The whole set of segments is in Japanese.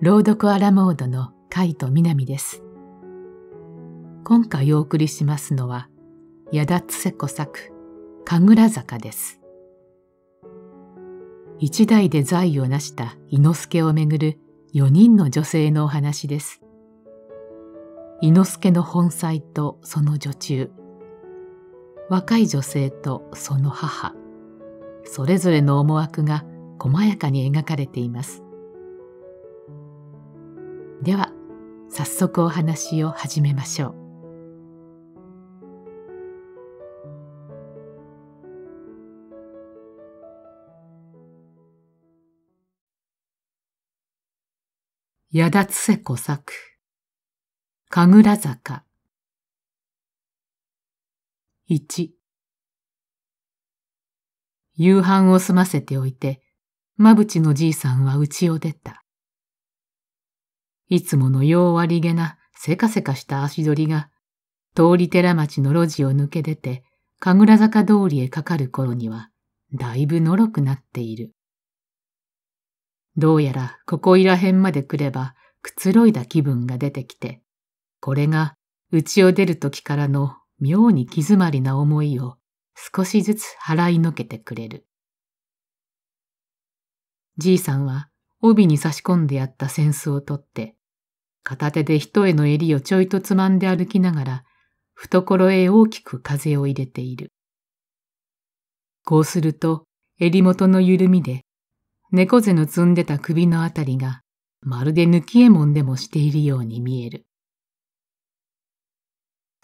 朗読アラモードの海と南です。今回お送りしますのは、矢田つ子作、神楽坂です。一代で財を成した伊之助をめぐる四人の女性のお話です。伊之助の本妻とその女中、若い女性とその母、それぞれの思惑が細やかに描かれています。では早速お話を始めましょう矢田つせ子作神楽坂一夕飯を済ませておいて、まぶちのじいさんは家を出た。いつもの弱りげなせかせかした足取りが、通り寺町の路地を抜け出て、神楽坂通りへかかる頃には、だいぶのろくなっている。どうやらここいらへんまで来れば、くつろいだ気分が出てきて、これが家を出る時からの妙に気詰まりな思いを少しずつ払いのけてくれる。じいさんは帯に差し込んでやった扇子を取って片手で一重の襟をちょいとつまんで歩きながら、懐へ大きく風を入れている。こうすると、襟元の緩みで、猫背の積んでた首のあたりが、まるで抜きえもんでもしているように見える。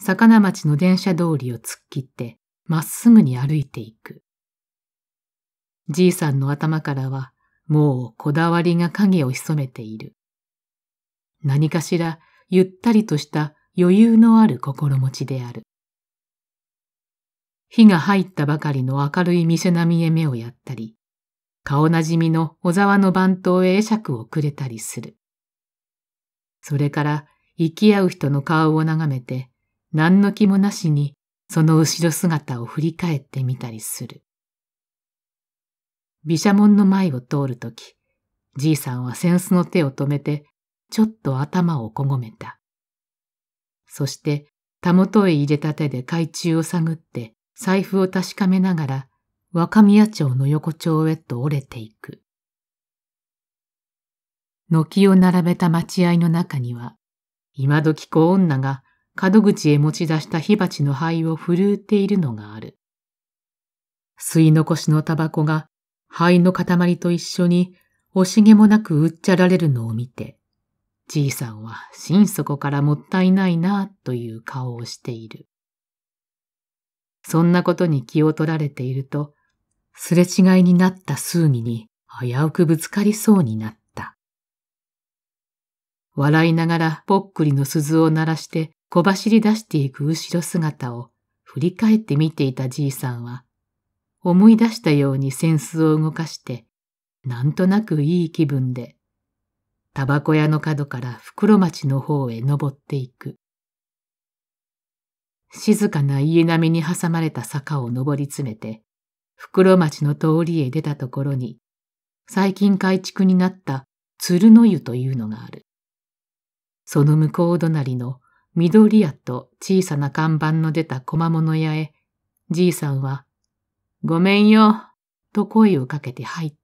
魚町の電車通りを突っ切って、まっすぐに歩いていく。じいさんの頭からは、もうこだわりが影を潜めている。何かしらゆったりとした余裕のある心持ちである。火が入ったばかりの明るい店並みへ目をやったり、顔なじみの小沢の番頭へ会釈をくれたりする。それから行き合う人の顔を眺めて、何の気もなしにその後ろ姿を振り返ってみたりする。毘沙門の前を通るとき、じいさんは扇子の手を止めてちょっと頭をこごめた。そして、たもとへ入れた手で海中を探って、財布を確かめながら、若宮町の横丁へと折れていく。軒を並べた待合の中には、今時子女が門口へ持ち出した火鉢の灰をふるうているのがある。吸い残しのタバコが灰の塊と一緒に惜しげもなくうっちゃられるのを見て、じいさんは心底からもったいないなという顔をしている。そんなことに気を取られていると、すれ違いになった数儀に危うくぶつかりそうになった。笑いながらぽっくりの鈴を鳴らして小走り出していく後ろ姿を振り返って見ていたじいさんは、思い出したように扇子を動かして、なんとなくいい気分でタバコ屋の角から袋町の方へ登っていく。静かな家並みに挟まれた坂を登り詰めて、袋町の通りへ出たところに、最近改築になった鶴の湯というのがある。その向こう隣の緑屋と小さな看板の出た小間物屋へ、じいさんは、ごめんよ、と声をかけて入った。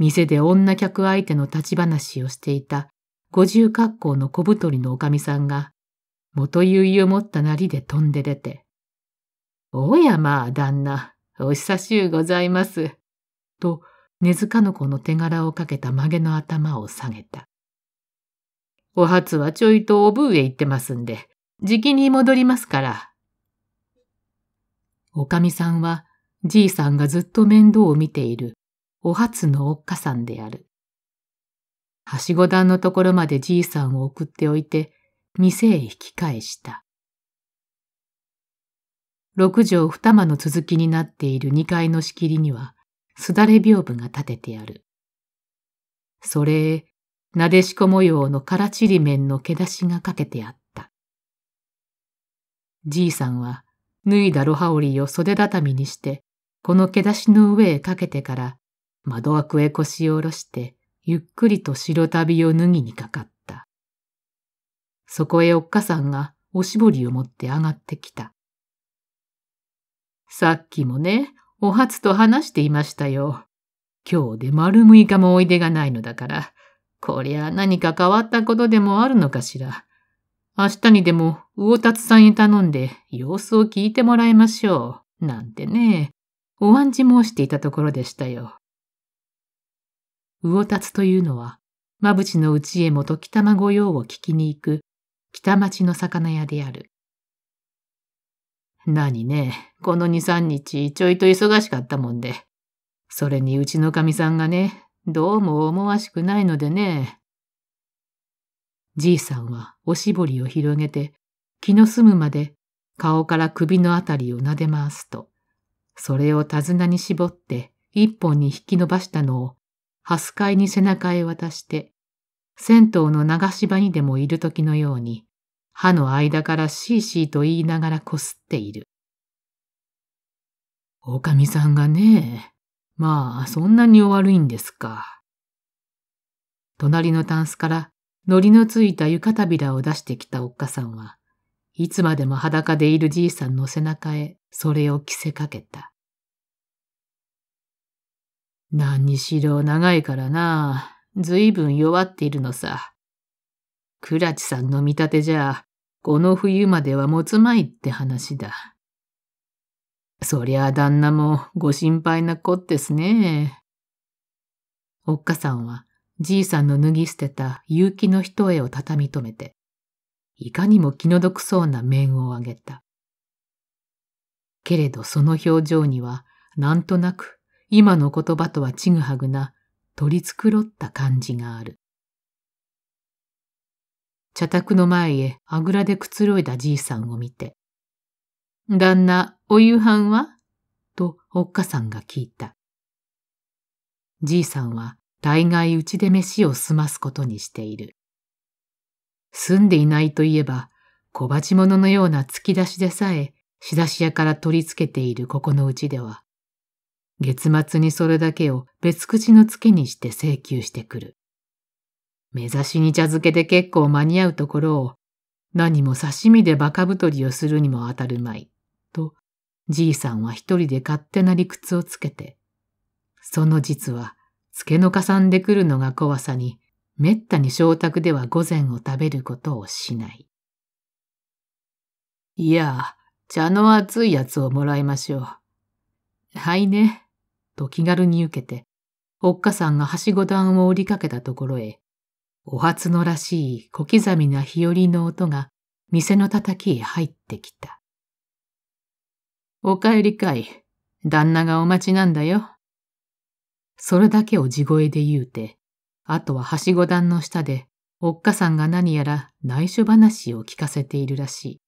店で女客相手の立ち話をしていた五十格好の小太りのおかみさんが、元結いを持ったなりで飛んで出て、おやまあ、旦那、お久しゅうございます。と、根塚の子の手柄をかけた曲げの頭を下げた。お初はちょいとおぶうへ行ってますんで、じきに戻りますから。おかみさんは、じいさんがずっと面倒を見ているお初のおっかさんである。はしご段のところまでじいさんを送っておいて、店へ引き返した。六畳二間の続きになっている二階の仕切りには、すだれ屏風が立ててある。それへ、なでしこ模様のからちりめんの毛出しがかけてあった。じいさんは、脱いだロハ織を袖畳にして、この毛出しの上へかけてから、窓枠へ腰を下ろして、ゆっくりと白旅を脱ぎにかかった。そこへおっかさんがおしぼりを持って上がってきた。さっきもね、お初と話していましたよ。今日で丸6日もおいでがないのだから、こりゃ何か変わったことでもあるのかしら。明日にでも魚達さんに頼んで様子を聞いてもらいましょう。なんてね、お案じ申していたところでしたよ。魚達というのは、まぶちのちへもとたま御用を聞きに行く、北町の魚屋である。何ね、この二三日ちょいと忙しかったもんで。それにうちのかみさんがね、どうも思わしくないのでね。じいさんはおしぼりを広げて、気の済むまで顔から首のあたりを撫で回すと、それを手綱に絞って一本に引き伸ばしたのをハスカイに背中へ渡して、銭湯の流し場にでもいる時のように、歯の間からシーシーと言いながらこすっている。おかみさんがね、まあ、そんなにお悪いんですか。隣のタンスから糊りのついたびらを出してきたおっかさんは、いつまでも裸でいるじいさんの背中へそれを着せかけた。何にしろ長いからな。ずいぶん弱っているのさ。倉地さんの見立てじゃ、この冬までは持つまいって話だ。そりゃあ旦那もご心配なこですね。おっかさんはじいさんの脱ぎ捨てた勇気の一重を畳み止めて、いかにも気の毒そうな面をあげた。けれどその表情にはなんとなく今の言葉とはちぐはぐな取り繕った感じがある。茶宅の前へあぐらでくつろいだじいさんを見て、旦那、お夕飯はとおっかさんが聞いた。じいさんは大概うちで飯を済ますことにしている。住んでいないといえば、小鉢物のような突き出しでさえ、仕出し屋から取り付けているここのうちでは、月末にそれだけを別口の付けにして請求してくる。目指しに茶漬けで結構間に合うところを、何も刺身でバカ太りをするにも当たるまい、と、じいさんは一人で勝手な理屈をつけて、その実は、つけのかさんでくるのが怖さに、めったに食宅では午前を食べることをしない。いや、茶の熱いやつをもらいましょう。はいね。と気軽に受けて、おっかさんがはしご段を折りかけたところへ、お初のらしい小刻みな日和の音が店のたたきへ入ってきた。お帰りかい。旦那がお待ちなんだよ。それだけを地声で言うて、あとははしご段の下で、おっかさんが何やら内緒話を聞かせているらしい。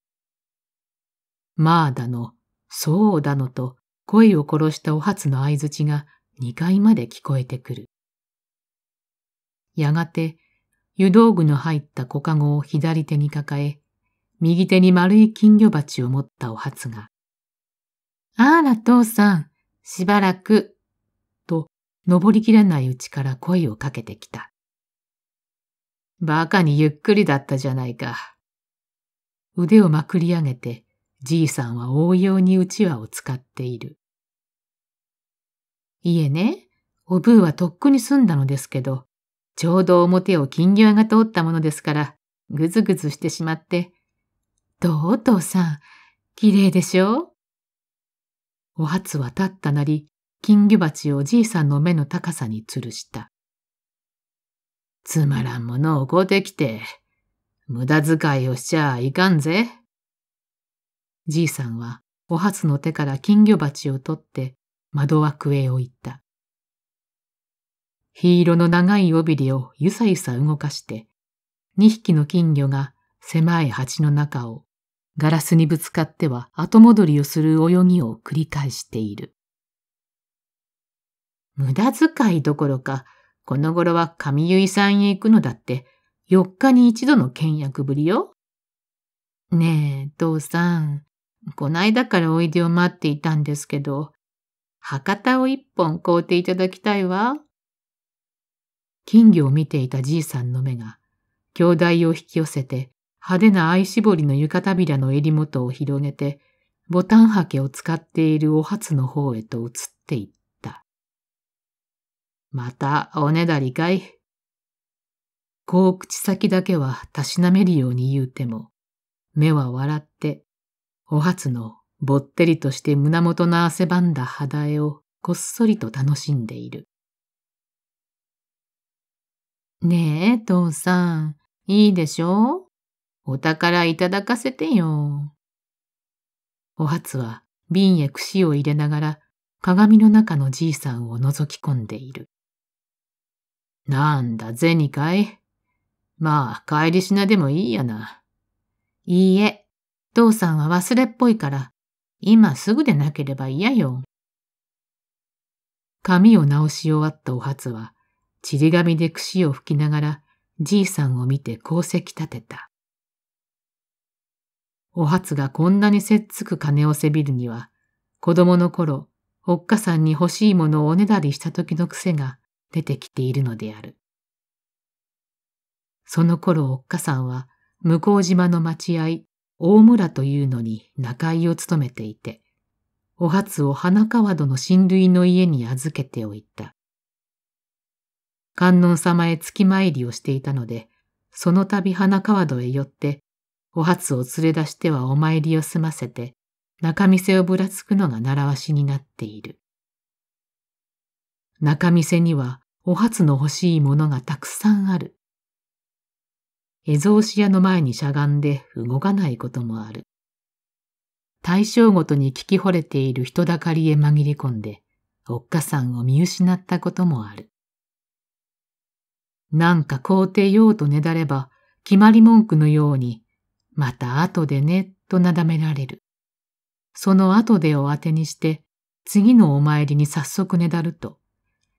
まあだの、そうだのと、声を殺したお初の相づちが2階まで聞こえてくる。やがて、湯道具の入った小籠を左手に抱え、右手に丸い金魚鉢を持ったお初が、あら、父さん、しばらく、と、登りきらないうちから声をかけてきた。馬鹿にゆっくりだったじゃないか。腕をまくり上げて、じいさんは応用にうちわを使っている。いえね、おぶーはとっくに済んだのですけど、ちょうど表を金魚屋が通ったものですから、ぐずぐずしてしまって。どうお父さん、綺麗でしょお初は立ったなり、金魚鉢をおじいさんの目の高さに吊るした。つまらんものを買うてきて、無駄遣いをしちゃいかんぜ。じいさんは、お初の手から金魚鉢を取って、窓枠へ置いた。火色の長い尾びれをゆさゆさ動かして、2匹の金魚が狭い鉢の中をガラスにぶつかっては後戻りをする泳ぎを繰り返している。無駄遣いどころか、この頃は神結さんへ行くのだって4日に一度の倹約ぶりよ。ねえ、父さん、こないだからおいでを待っていたんですけど、博多を一本買うていただきたいわ。金魚を見ていたじいさんの目が、兄弟を引き寄せて、派手な愛しぼりの床らの襟元を広げて、ボタンはけを使っているお初の方へと移っていった。またおねだりかい。こう口先だけはたしなめるように言うても、目は笑って、お初のぼってりとして胸元の汗ばんだ肌絵をこっそりと楽しんでいる。ねえ、父さん、いいでしょお宝いただかせてよ。お初は瓶へ串を入れながら鏡の中のじいさんを覗き込んでいる。なんだ、銭かいまあ、帰り品でもいいやな。いいえ、父さんは忘れっぽいから、今すぐでなければ嫌よ。髪を直し終わったお初は、ちり紙で櫛を吹きながら、じいさんを見て功績立てた。お初がこんなにせっつく金をせびるには、子供の頃、おっかさんに欲しいものをおねだりした時の癖が出てきているのである。その頃おっかさんは、向島の待合、大村というのに仲居を務めていて、お初を花川戸の親類の家に預けておいた。観音様へ月参りをしていたので、その度花川戸へ寄って、お初を連れ出してはお参りを済ませて、中見世をぶらつくのが習わしになっている。中見にはお初の欲しいものがたくさんある。絵ゾ紙屋の前にしゃがんで動かないこともある。対象ごとに聞き惚れている人だかりへ紛れ込んで、おっかさんを見失ったこともある。なんか肯定ようとねだれば、決まり文句のように、また後でね、となだめられる。その後でを当てにして、次のお参りに早速ねだると、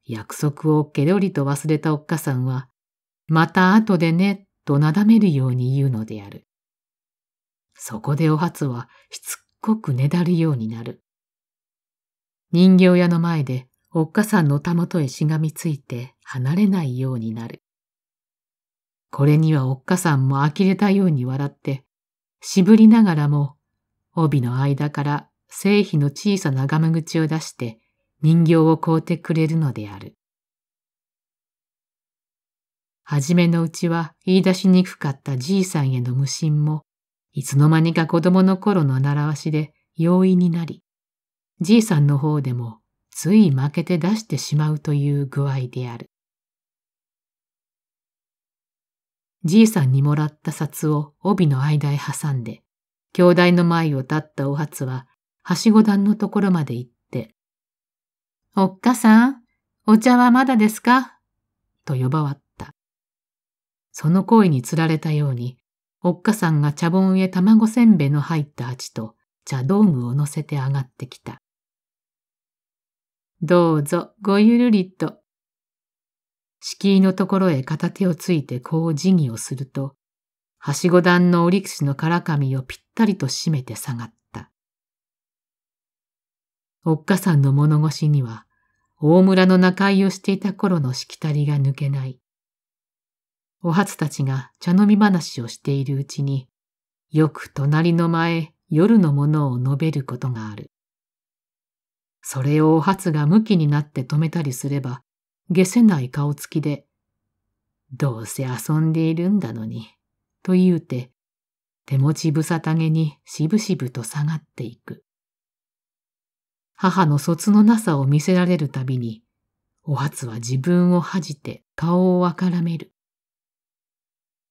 約束をけどりと忘れたおっかさんは、また後でね、となだめるように言うのである。そこでお初はしつっこくねだるようになる。人形屋の前でおっかさんのたもとへしがみついて離れないようになる。これにはおっかさんも呆れたように笑って、渋りながらも帯の間から製品の小さなガム口を出して人形を買うてくれるのである。初めのうちは言い出しにくかったじいさんへの無心も、いつの間にか子供の頃の習わしで容易になり、じいさんの方でもつい負けて出してしまうという具合である。じいさんにもらった札を帯の間へ挟んで、兄弟の前を立ったお初は、はしご段のところまで行って、おっかさん、お茶はまだですかと呼ばわった。その声につられたように、おっかさんが茶盆へ卵せんべいの入った鉢と茶道具を乗せて上がってきた。どうぞ、ごゆるりと。敷居のところへ片手をついてこう辞儀をすると、はしご段の折口のからかみをぴったりと締めて下がった。おっかさんの物腰には、大村の仲居をしていた頃のしきたりが抜けない、お初たちが茶飲み話をしているうちに、よく隣の前、夜のものを述べることがある。それをお初が向きになって止めたりすれば、下せない顔つきで、どうせ遊んでいるんだのに、と言うて、手持ちぶさたげにしぶしぶと下がっていく。母の卒のなさを見せられるたびに、お初は自分を恥じて顔をあからめる。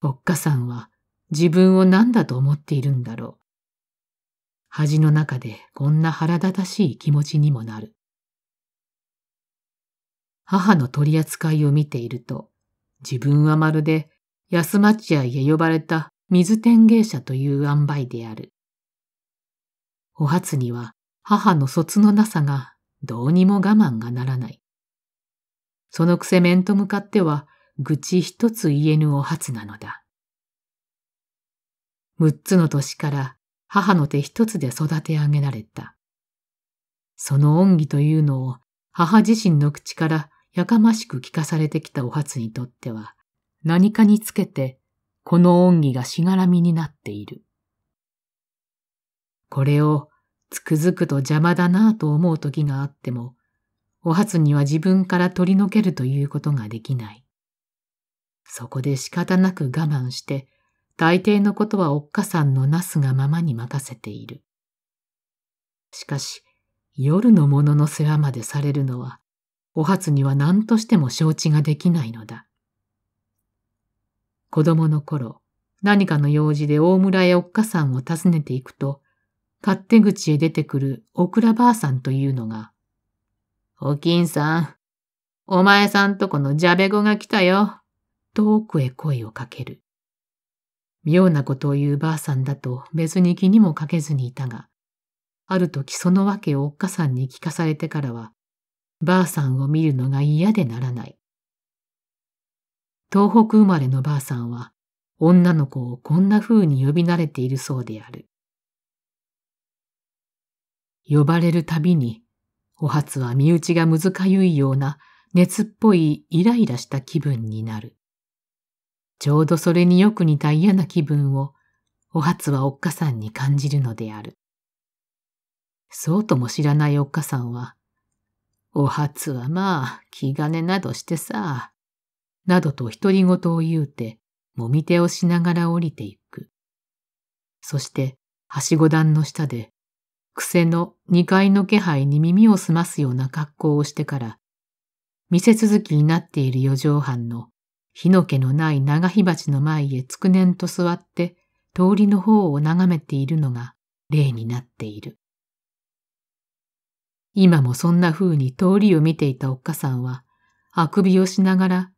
おっかさんは自分を何だと思っているんだろう。恥の中でこんな腹立たしい気持ちにもなる。母の取り扱いを見ていると、自分はまるで安町屋へ呼ばれた水天芸者という塩梅である。お初には母の卒のなさがどうにも我慢がならない。そのくせ面と向かっては愚痴一つ言えぬお初なのだ。六つの年から母の手一つで育て上げられた。その恩義というのを母自身の口からやかましく聞かされてきたお初にとっては、何かにつけてこの恩義がしがらみになっている。これをつくづくと邪魔だなぁと思う時があっても、お初には自分から取り除けるということができない。そこで仕方なく我慢して、大抵のことはおっかさんのなすがままに任せている。しかし、夜の者の世話までされるのは、お初には何としても承知ができないのだ。子供の頃、何かの用事で大村へおっかさんを訪ねていくと、勝手口へ出てくるおくらばあさんというのが、おきんさん、お前さんとこのじゃべ子が来たよ。と奥へ声をかける。妙なことを言うばあさんだと別に気にもかけずにいたが、ある時その訳をおっかさんに聞かされてからは、ばあさんを見るのが嫌でならない。東北生まれのばあさんは、女の子をこんな風に呼び慣れているそうである。呼ばれるたびに、お初は身内がむずかゆいような熱っぽいイライラした気分になる。ちょうどそれによく似た嫌な気分を、お初はおっかさんに感じるのである。そうとも知らないおっかさんは、お初はまあ、気兼ねなどしてさ、などと独り言を言うて、もみ手をしながら降りていく。そして、はしご段の下で、癖の二階の気配に耳を澄ますような格好をしてから、見せ続きになっている四畳半の火の気のない長火鉢の前へつくねんと座って通りの方を眺めているのが例になっている。今もそんな風に通りを見ていたおっかさんは、あくびをしながら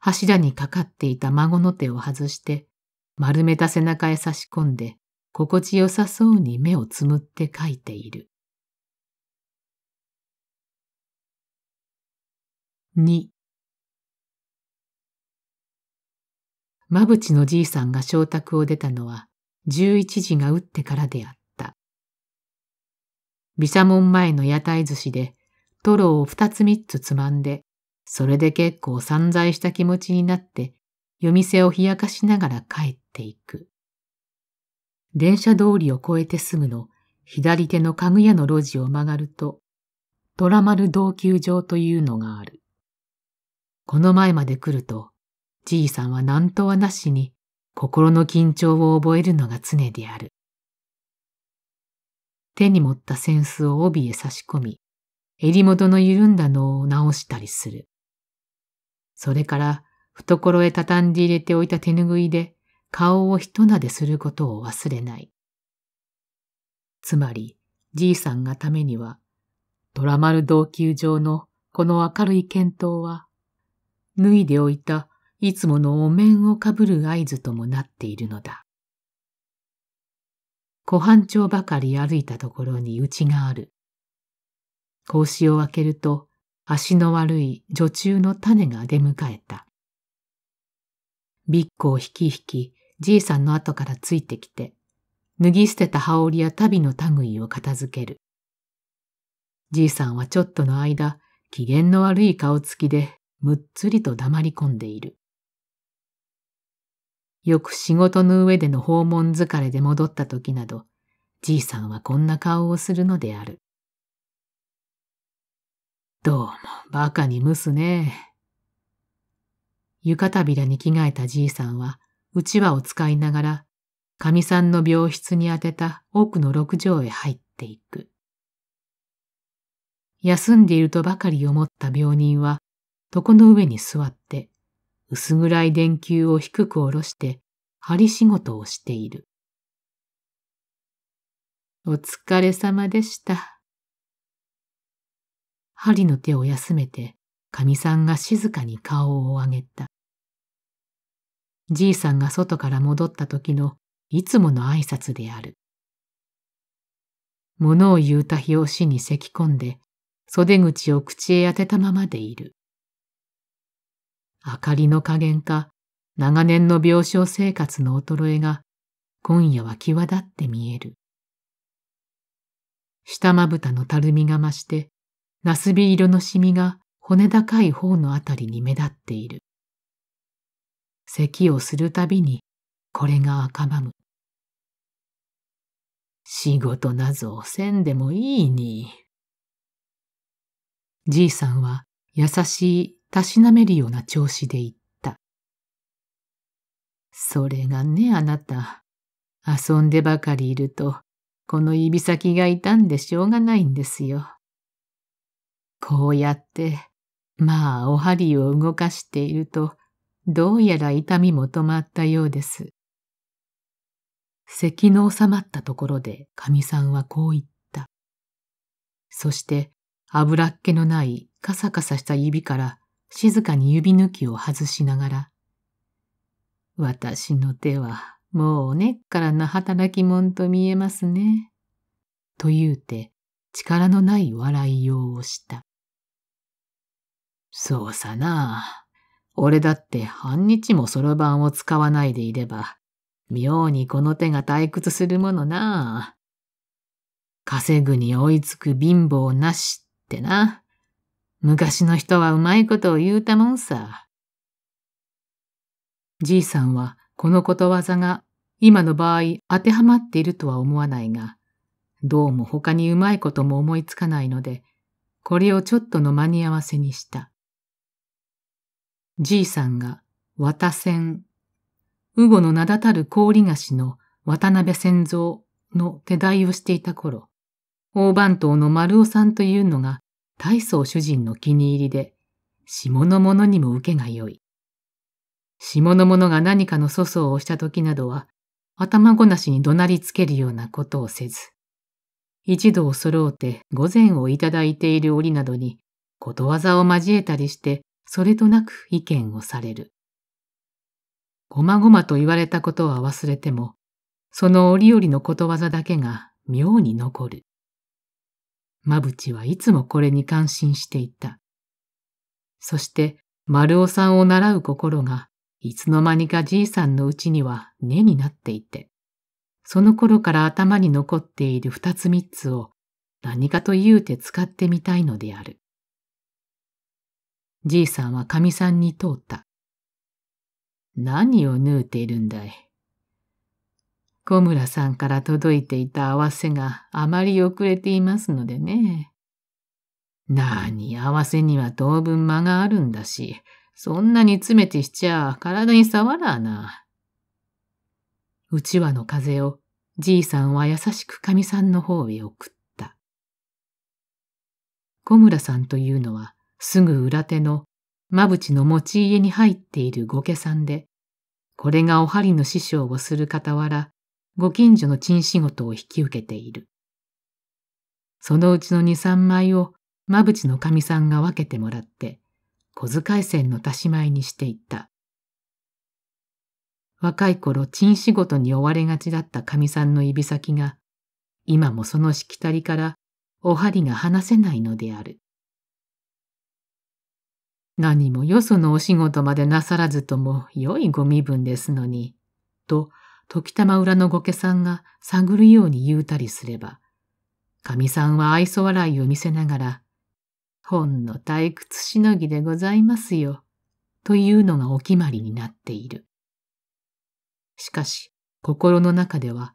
柱にかかっていた孫の手を外して、丸めた背中へ差し込んで、心地よさそうに目をつむって書いている。二、まぶちのじいさんが小宅を出たのは、11時が打ってからであった。毘沙門前の屋台寿司で、トロを二つ三つつまんで、それで結構散財した気持ちになって、夜店を冷やかしながら帰っていく。電車通りを越えてすぐの左手の家具屋の路地を曲がると、虎丸同球場というのがある。この前まで来るとじいさんは何とはなしに心の緊張を覚えるのが常である。手に持った扇子を帯へ差し込み、襟元の緩んだのを直したりする。それから懐へ畳んで入れておいた手ぬぐいで顔をひと撫ですることを忘れない。つまり、じいさんがためには、虎丸同級上のこの明るい見当は、脱いでおいたいつものお面をかぶる合図ともなっているのだ。湖畔町ばかり歩いたところに家がある。格子を開けると、足の悪い女中の種が出迎えた。ビッグを引き引き、じいさんの後からついてきて、脱ぎ捨てた羽織や足袋の類を片付ける。じいさんはちょっとの間、機嫌の悪い顔つきで、むっつりと黙り込んでいる。よく仕事の上での訪問疲れで戻った時など、じいさんはこんな顔をするのである。どうも、馬鹿に蒸すね。床扉に着替えたじいさんは、うちわを使いながら、かみさんの病室に宛てた奥の六畳へ入っていく。休んでいるとばかり思った病人は、床の上に座って薄暗い電球を低く下ろして針仕事をしている。お疲れ様でした。針の手を休めて、かみさんが静かに顔を上げた。じいさんが外から戻った時のいつもの挨拶である。物を言うた拍子に咳き込んで、袖口を口へ当てたままでいる。明かりの加減か、長年の病床生活の衰えが、今夜は際立って見える。下まぶたのたるみが増して、なすび色のシミが骨高い方のあたりに目立っている。咳をするたびに、これが赤ばむ。仕事なぞせんでもいいに。じいさんは優しいたしなめるような調子で言った。それがね、あなた。遊んでばかりいると、この指先が痛んでしょうがないんですよ。こうやって、まあ、お針を動かしていると、どうやら痛みも止まったようです。咳の収まったところで、かみさんはこう言った。そして、油っ気のないカサカサした指から静かに指抜きを外しながら、私の手はもう根っからな働き者と見えますね。と言うて力のない笑いようをした。そうさな。俺だって半日もそろばんを使わないでいれば、妙にこの手が退屈するものな。稼ぐに追いつく貧乏なしってな。昔の人はうまいことを言うたもんさ。じいさんはこのことわざが今の場合当てはまっているとは思わないが、どうも他にうまいことも思いつかないので、これをちょっとの間に合わせにした。じいさんが綿線、うごの名だたる氷菓子の渡辺仙蔵の手代をしていた頃、大番頭の丸尾さんというのが大層主人の気に入りで、下の者にも受けが良い。下の者が何かの粗相をした時などは、頭ごなしに怒鳴りつけるようなことをせず、一度を揃うて御前をいただいている折などに、ことわざを交えたりして、それとなく意見をされる。ごまごまと言われたことは忘れても、その折々のことわざだけが妙に残る。まぶちはいつもこれに感心していた。そして丸尾さんを習う心が、いつの間にかじいさんのうちには根になっていて、その頃から頭に残っている二つ三つを何かと言うて使ってみたいのである。じいさんはかみさんに問うた。何を縫うているんだい。小村さんから届いていた合わせがあまり遅れていますのでね。なに合わせには当分間があるんだし、そんなに詰めてしちゃ体に触らな。うちわの風をじいさんは優しくかみさんの方へ送った。小村さんというのはすぐ裏手のぶちの持ち家に入っている御家さんで、これがお針の師匠をする傍ら、ご近所の賃仕事を引き受けている。そのうちの二三枚をまぶちのかみさんが分けてもらって、小遣い銭の足し前にしていった。若い頃、賃仕事に追われがちだったかみさんの指先が、今もそのしきたりからお針が離せないのである。何もよそのお仕事までなさらずとも良いご身分ですのに、と時たま裏の御家さんが探るように言うたりすれば、かみさんは愛想笑いを見せながら、ほんの退屈しのぎでございますよ、というのがお決まりになっている。しかし、心の中では、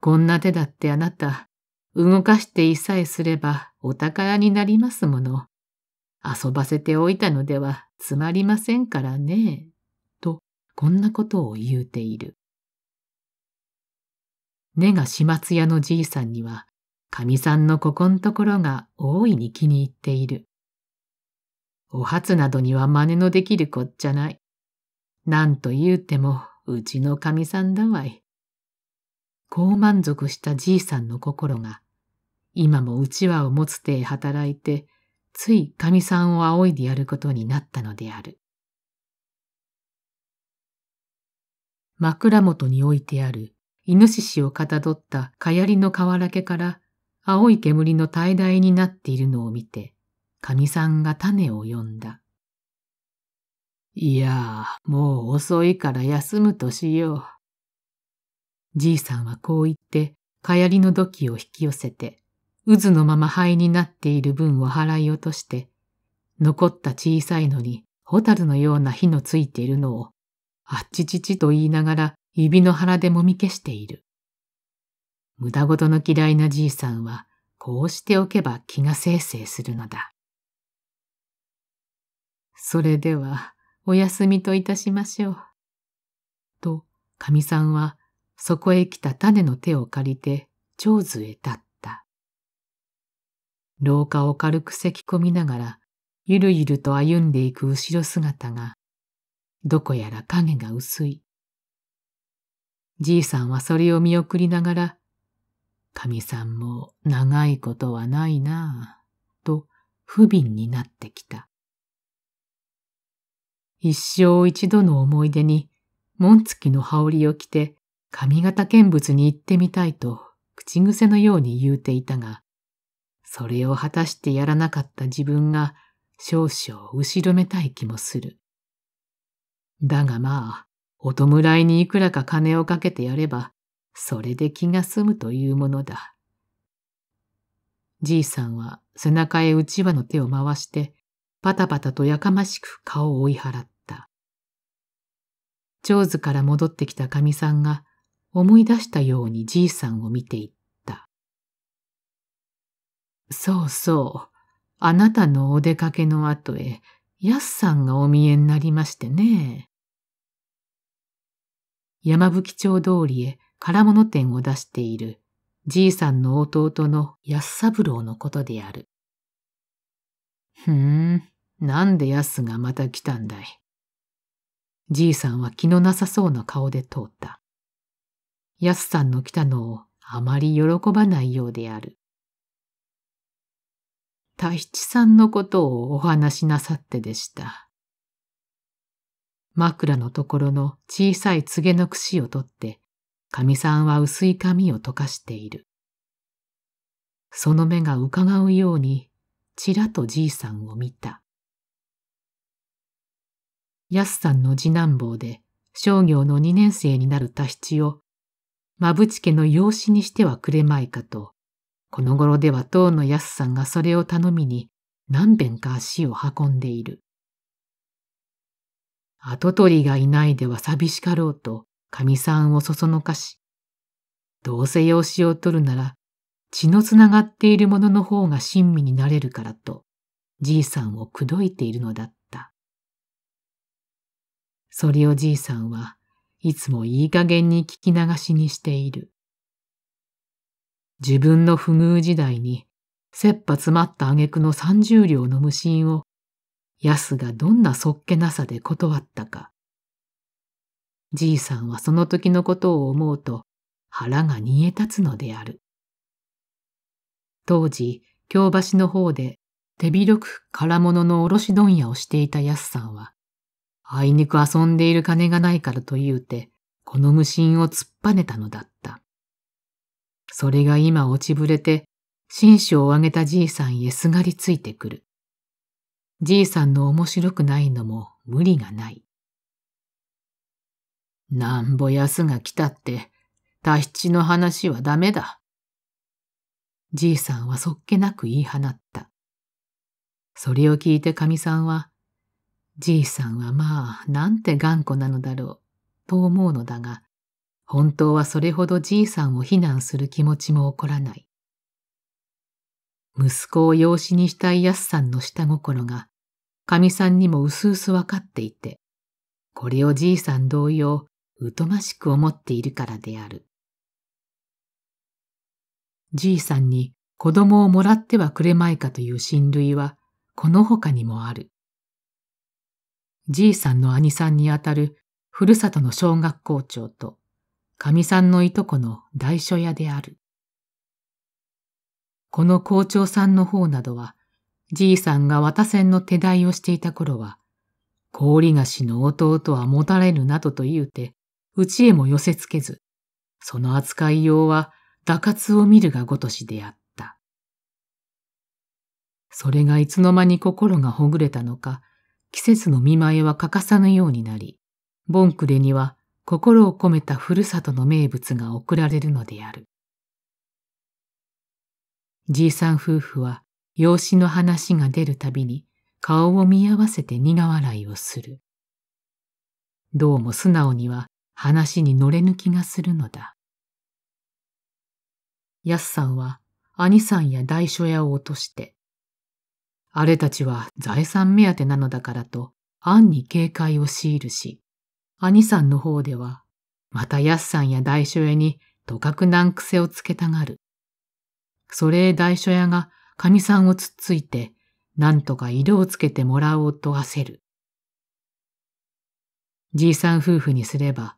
こんな手だってあなた、動かしていさえすればお宝になりますもの。遊ばせておいたのではつまりませんからね、とこんなことを言うている。根が始末屋のじいさんには、かみさんのここんところが大いに気に入っている。お初などには真似のできるこっちゃない。なんと言うても、うちのかみさんだわい。高満足したじいさんの心が、今もうちわを持つて働いて、ついかみさんを仰いでやることになったのである。枕元に置いてあるイノシシをかたどったかやりの瓦家から青い煙の大台になっているのを見て、かみさんが種を呼んだ。いやあ、もう遅いから休むとしよう。じいさんはこう言って、かやりの土器を引き寄せて、渦のまま灰になっている分を払い落として、残った小さいのに、ホタルのような火のついているのを、あっちちちと言いながら指の腹でもみ消している。無駄事の嫌いなじいさんは、こうしておけば気がせいせいするのだ。それでは、お休みといたしましょう。と、かみさんは、そこへ来た種の手を借りて、長図へ立った。廊下を軽く咳き込みながら、ゆるゆると歩んでいく後ろ姿が、どこやら影が薄い、じいさんはそれを見送りながら、神さんも長いことはないなぁ、と不憫になってきた。一生一度の思い出に、紋付きの羽織を着て、上方見物に行ってみたいと、口癖のように言うていたが、それを果たしてやらなかった自分が、少々後ろめたい気もする。だがまあ、お弔いにいくらか金をかけてやれば、それで気が済むというものだ。じいさんは背中へうちわの手を回して、パタパタとやかましく顔を追い払った。上手から戻ってきたかみさんが、思い出したようにじいさんを見ていった。そうそう、あなたのお出かけの後へ、やすさんがお見えになりましてね。山吹町通りへ空物店を出しているじいさんの弟の安三郎のことである。ふーん、なんで安がまた来たんだい。じいさんは気のなさそうな顔で通った。安さんの来たのをあまり喜ばないようである。太七さんのことをお話しなさってでした。枕のところの小さい告げの櫛を取って、かみさんは薄い髪を溶かしている。その目が伺うように、ちらとじいさんを見た。やすさんの次男坊で、商業の二年生になる多七を、まぶち家の養子にしてはくれまいかと、この頃では当のやすさんがそれを頼みに、何べんか足を運んでいる。跡取りがいないでは寂しかろうと、神さんをそそのかし、どうせ養子を取るなら、血のつながっているものの方が親身になれるからと、じいさんを口説いているのだった。それをじいさんはいつもいい加減に聞き流しにしている。自分の不遇時代に、切羽詰まった挙句の三十両の無心をやすがどんなそっけなさで断ったか。じいさんはその時のことを思うと腹が煮え立つのである。当時、京橋の方で手広く空物の卸問屋をしていた安さんは、あいにく遊んでいる金がないからと言うて、この無心を突っぱねたのだった。それが今落ちぶれて、新種をあげたじいさんへすがりついてくる。じいさんの面白くないのも無理がない。なんぼ安が来たって、ヒ七の話はダメだ。じいさんはそっけなく言い放った。それを聞いてかみさんは、じいさんはまあ、なんて頑固なのだろう、と思うのだが、本当はそれほどじいさんを非難する気持ちも起こらない。息子を養子にしたい安さんの下心が、かみさんにもうすうすわかっていて、これをじいさん同様、疎ましく思っているからである。じいさんに子供をもらってはくれまいかという親類は、この他にもある。じいさんの兄さんにあたる、ふるさとの小学校長と、かみさんのいとこの大書屋である。この校長さんの方などは、じいさんが渡線の手代をしていた頃は、氷菓子の弟は持たれるなどと言うて、うちへも寄せつけず、その扱いようは打滑を見るがごとしであった。それがいつの間に心がほぐれたのか、季節の見舞いは欠かさぬようになり、ボンクレには心を込めたふるさとの名物が贈られるのである。じいさん夫婦は養子の話が出るたびに顔を見合わせて苦笑いをする。どうも素直には話に乗れぬ気がするのだ。安さんは兄さんや大書屋を落として、あれたちは財産目当てなのだからと暗に警戒を強いるし、兄さんの方では、また安さんや大書屋にとかく難癖をつけたがる。それへ大書屋がかみさんをつっついて、なんとか色をつけてもらおうと焦る。じいさん夫婦にすれば、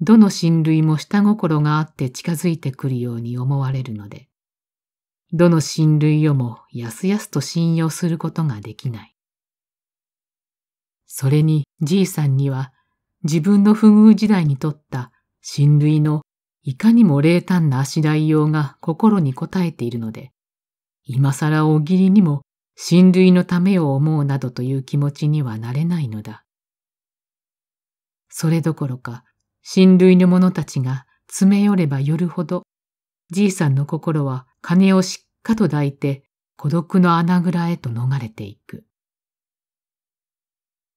どの親類も下心があって近づいてくるように思われるので、どの親類をもやすやすと信用することができない。それにじいさんには自分の不遇時代にとった親類のいかにも冷淡なあしらいようが心に応えているので、今更大喜利にも親類のためを思うなどという気持ちにはなれないのだ。それどころか、親類の者たちが詰め寄れば寄るほど、じいさんの心は金をしっかと抱いて孤独の穴蔵へと逃れていく。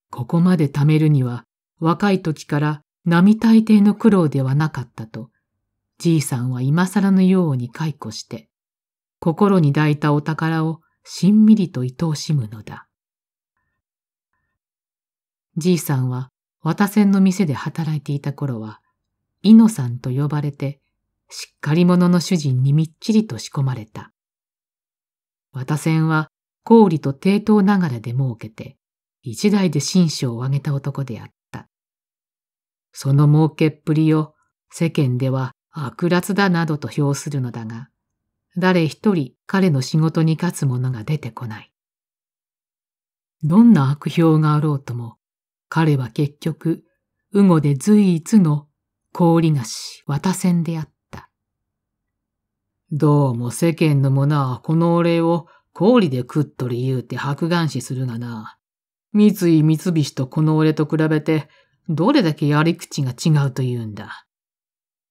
ここまで貯めるには若い時から並大抵の苦労ではなかったと、じいさんは今更のように解雇して、心に抱いたお宝をしんみりと愛おしむのだ。じいさんはせんの店で働いていた頃は、いのさんと呼ばれて、しっかり者の主人にみっちりと仕込まれた。せんは氷と抵当ながらで儲けて、一代で新章を挙げた男であった。その儲けっぷりを世間では悪辣だなどと評するのだが、誰一人彼の仕事に勝つ者が出てこない。どんな悪評があろうとも、彼は結局、うごで随一の氷菓子渡船であった。どうも世間の者はこのお礼を氷で食っとり言うて白眼視するがな。三井三菱とこの俺と比べて、どれだけやり口が違うと言うんだ。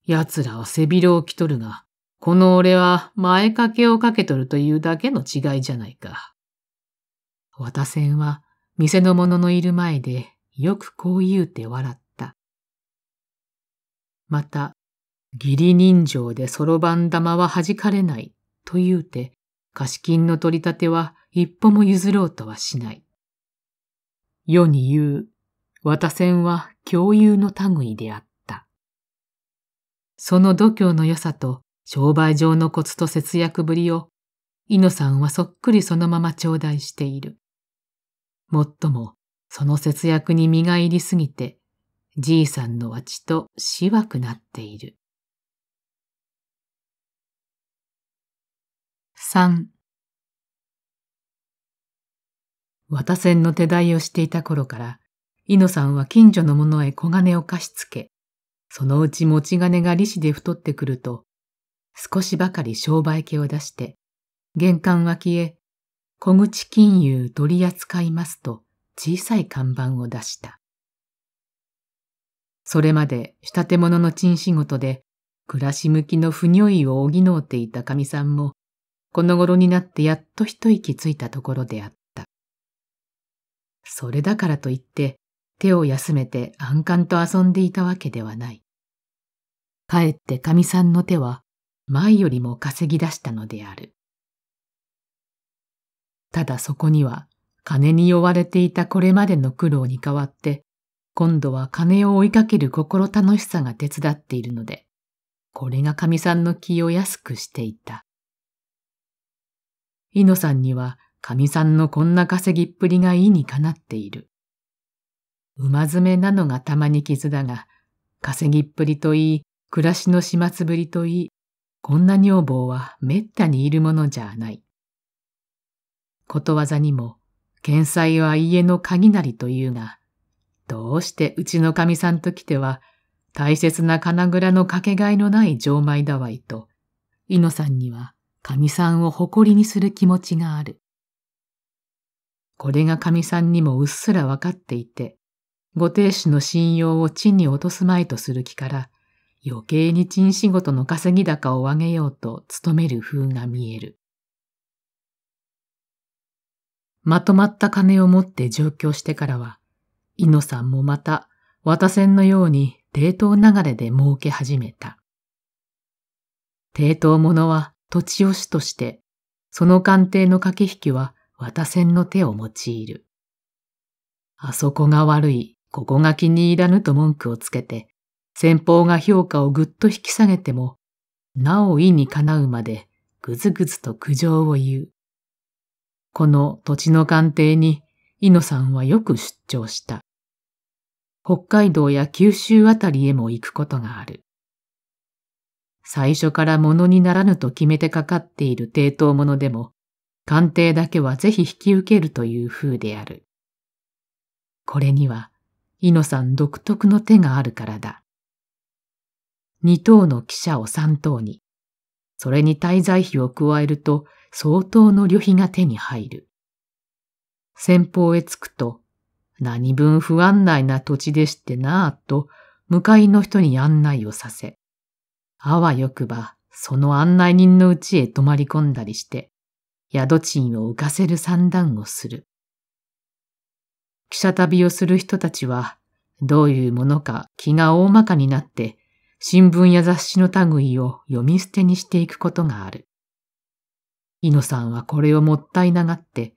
奴らは背広を着とるが、この俺は前掛けをかけとるというだけの違いじゃないか。和田線は店の者のいる前でよくこう言うて笑った。また、義理人情でそろばん玉は弾かれないと言うて、貸金の取り立ては一歩も譲ろうとはしない。世に言う、渡船は共有の類であった。その度胸の良さと商売上のコツと節約ぶりを、イノさんはそっくりそのまま頂戴している。もっとも、その節約に身が入りすぎて、じいさんのわちとしわくなっている。三、渡船の手代をしていた頃から、イノさんは近所の者へ小金を貸し付け、そのうち持ち金が利子で太ってくると、少しばかり商売家を出して、玄関脇へ、小口金融取り扱いますと小さい看板を出した。それまで仕立て物の賃仕事で暮らし向きの不如意を補っていた神さんも、この頃になってやっと一息ついたところであった。それだからといって、手を休めて安閑と遊んでいたわけではない。かえって神さんの手は、前よりも稼ぎ出したのである。ただそこには金に酔われていたこれまでの苦労に代わって、今度は金を追いかける心楽しさが手伝っているので、これが神さんの気を安くしていた。イノさんには神さんのこんな稼ぎっぷりが意にかなっている。馬詰めなのがたまに傷だが、稼ぎっぷりといい、暮らしの始末ぶりといい、こんな女房はめったにいるものじゃない。ことわざにも、見才は家の鍵なりというが、どうしてうちのかみさんと来ては、大切な金蔵のかけがえのない錠前だわいと、猪のさんにはかみさんを誇りにする気持ちがある。これが神さんにもうっすらわかっていて、ご亭主の信用を地に落とすまいとする気から、余計に賃仕事の稼ぎ高を上げようと努める風が見える。まとまった金を持って上京してからは、イノさんもまた渡船のように抵当流れで儲け始めた。抵当者は土地を主として、その鑑定の駆け引きは渡船の手を用いる。あそこが悪い、ここが気に入らぬと文句をつけて、先方が評価をぐっと引き下げても、なお意にかなうまでぐずぐずと苦情を言う。この土地の鑑定に、イノさんはよく出張した。北海道や九州あたりへも行くことがある。最初から物にならぬと決めてかかっている抵当物でも、鑑定だけはぜひ引き受けるという風である。これには、イノさん独特の手があるからだ。二等の汽車を三等に、それに滞在費を加えると相当の旅費が手に入る。先方へ着くと、何分不安内な土地でしてなぁと、向かいの人に案内をさせ、あわよくば、その案内人のうちへ泊まり込んだりして、宿賃を浮かせる算段をする。汽車旅をする人たちは、どういうものか気が大まかになって新聞や雑誌の類を読み捨てにしていくことがある。イノさんはこれをもったいながって、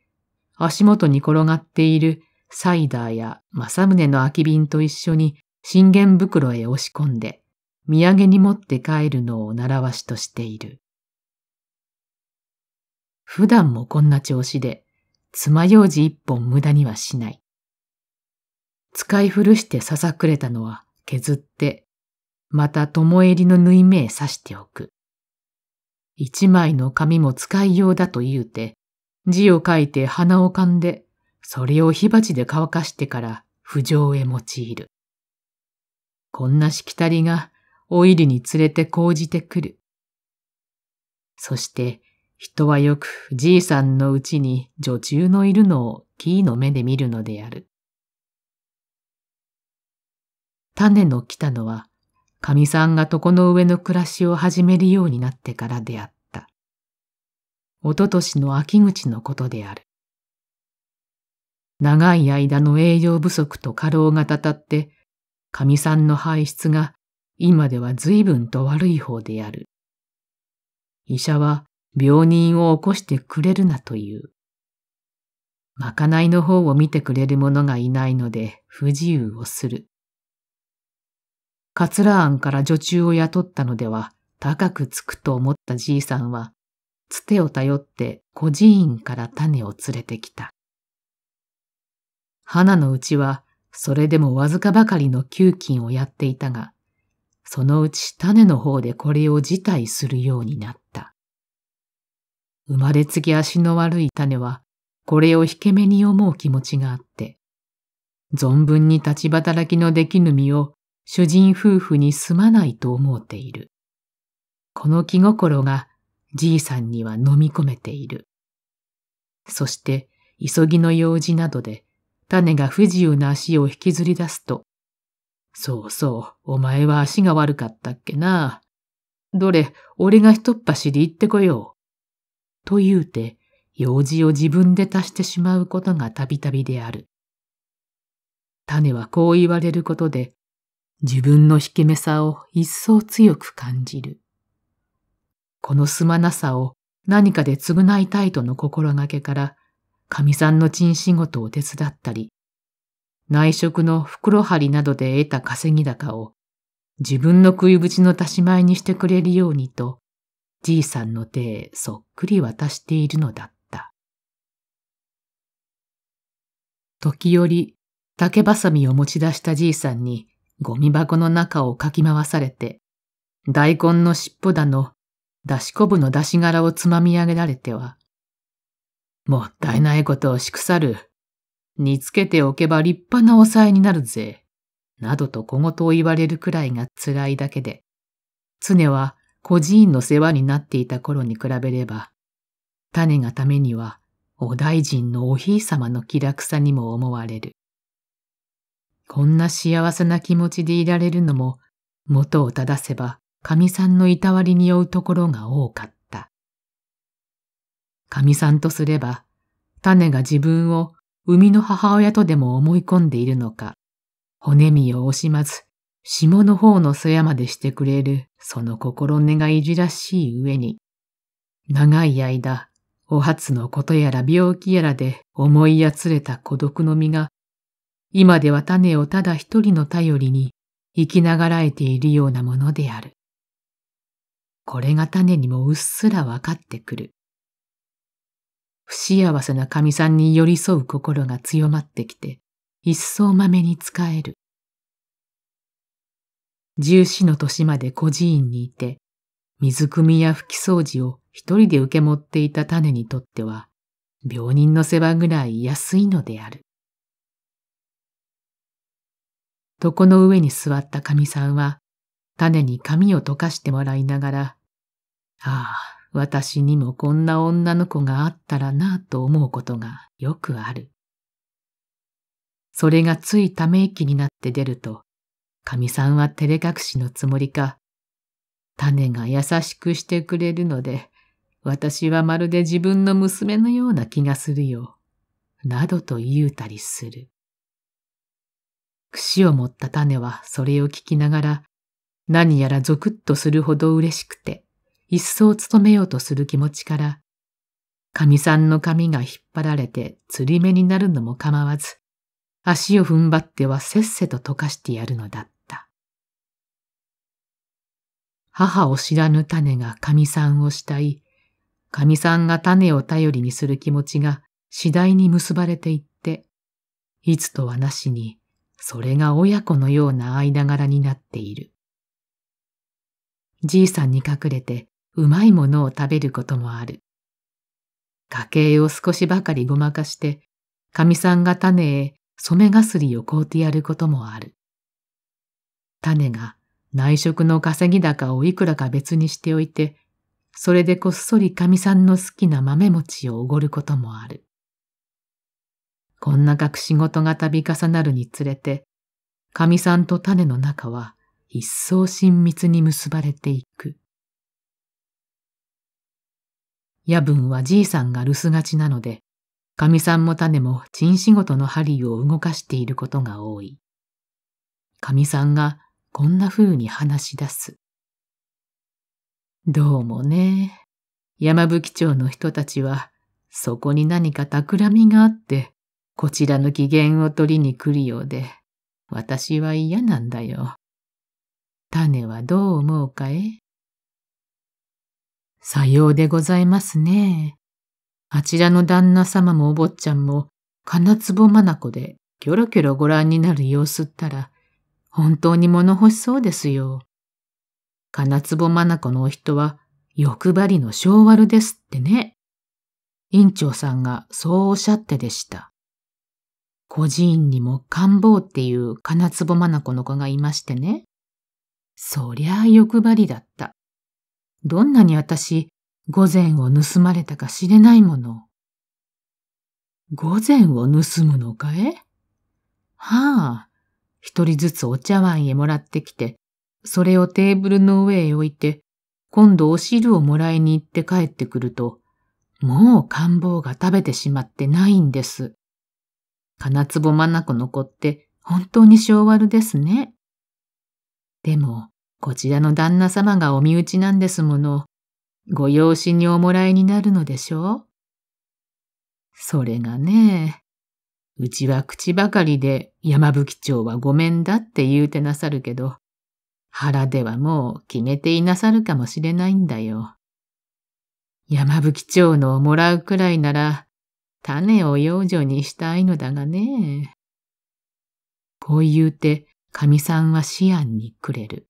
足元に転がっているサイダーや正宗の空き瓶と一緒に信玄袋へ押し込んで、土産に持って帰るのを習わしとしている。普段もこんな調子で、爪楊枝一本無駄にはしない。使い古してささくれたのは削ってまた友襟の縫い目へ刺しておく。一枚の紙も使いようだと言うて、字を書いて鼻を噛んで、それを火鉢で乾かしてから浮上へ用いる。こんなしきたりがおイりに連れて講じてくる。そして人はよくじいさんのうちに女中のいるのを木の目で見るのである。種の来たのはかみさんが床の上の暮らしを始めるようになってからであった。おととしの秋口のことである。長い間の栄養不足と過労がたたって、かみさんの排出が今では随分と悪い方である。医者は病人を起こしてくれるなという。まかないの方を見てくれる者がいないので不自由をする。桂庵から女中を雇ったのでは高くつくと思ったじいさんは、つてを頼って孤児院から種を連れてきた。花のうちは、それでもわずかばかりの給金をやっていたが、そのうち種の方でこれを辞退するようになった。生まれつき足の悪い種は、これを引け目に思う気持ちがあって、存分に立ち働きのできぬ身を主人夫婦にすまないと思うている。この気心がじいさんには飲み込めている。そして急ぎの用事などで種が不自由な足を引きずり出すと、そうそう、お前は足が悪かったっけな。どれ、俺が一っ走り行ってこよう。と言うて、用事を自分で足してしまうことがたびたびである。種はこう言われることで、自分の引け目さを一層強く感じる。このすまなさを何かで償いたいとの心がけから、神さんの賃仕事を手伝ったり、内職の袋張りなどで得た稼ぎ高を自分の食いぶちの足し前にしてくれるようにと、じいさんの手へそっくり渡しているのだった。時折、竹ばさみを持ち出したじいさんに、ゴミ箱の中をかき回されて、大根の尻尾だの、出し昆布の出し殻をつまみ上げられては、もったいないことをしくさる。煮つけておけば立派なおさえになるぜ。などと小言を言われるくらいが辛いだけで、常は孤児院の世話になっていた頃に比べれば、種がためにはお大臣のおひいさまの気楽さにも思われる。こんな幸せな気持ちでいられるのも、元を正せば、神さんのいたわりに酔うところが多かった。神さんとすれば、種が自分を生みの母親とでも思い込んでいるのか、骨身を惜しまず、下の方の世話までしてくれる、その心根がいじらしい上に、長い間、お初のことやら病気やらで思いやつれた孤独の身が今では種をただ一人の頼りに生きながらえているようなものである。これが種にもうっすら分かってくる。不幸せな神さんに寄り添う心が強まってきて、一層まめに仕える。十四の年まで孤児院にいて、水汲みや拭き掃除を一人で受け持っていた種にとっては、病人の世話ぐらい安いのである。床の上に座った神さんは、種に髪を溶かしてもらいながら、ああ、私にもこんな女の子があったらなぁと思うことがよくある。それがついため息になって出ると、神さんは照れ隠しのつもりか、種が優しくしてくれるので、私はまるで自分の娘のような気がするよ、などと言うたりする。櫛を持った種はそれを聞きながら、何やらゾクッとするほど嬉しくて、一層務めようとする気持ちから、神さんの髪が引っ張られて釣り目になるのも構わず、足を踏ん張ってはせっせと溶かしてやるのだった。母を知らぬ種が神さんを慕い、神さんが種を頼りにする気持ちが次第に結ばれていって、いつとはなしにそれが親子のような間柄になっている。じいさんに隠れてうまいものを食べることもある。家計を少しばかりごまかして、かみさんが種へ染めがすりを買うてやることもある。種が内職の稼ぎ高をいくらか別にしておいて、それでこっそりかみさんの好きな豆餅をおごることもある。こんな隠し事が度重なるにつれて、神さんと種の中は一層親密に結ばれていく。夜分はじいさんが留守がちなので、神さんも種も珍仕事の針を動かしていることが多い。神さんがこんな風に話し出す。どうもね、山吹町の人たちは、そこに何か企みがあって、こちらの機嫌を取りに来るようで、私は嫌なんだよ。種はどう思うかえさようでございますね。あちらの旦那様もお坊ちゃんも、金壺まなこで、キョロキョロご覧になる様子ったら、本当に物欲しそうですよ。金壺まなこのお人は、欲張りの性悪ですってね。院長さんがそうおっしゃってでした。孤児院にも官房っていう金壺まなこの子がいましてね。そりゃあ欲張りだった。どんなに私、午前を盗まれたか知れないもの。午前を盗むのかえはあ、一人ずつお茶碗へもらってきて、それをテーブルの上へ置いて、今度お汁をもらいに行って帰ってくると、もう官房が食べてしまってないんです。金壺まなこの子って本当に性悪ですね。でも、こちらの旦那様がお身内なんですもの。ご養子におもらいになるのでしょうそれがね、うちは口ばかりで山吹町はごめんだって言うてなさるけど、腹ではもう決めていなさるかもしれないんだよ。山吹町のをもらうくらいなら、種を養女にしたいのだがね。こう言うて、かみさんは思案にくれる。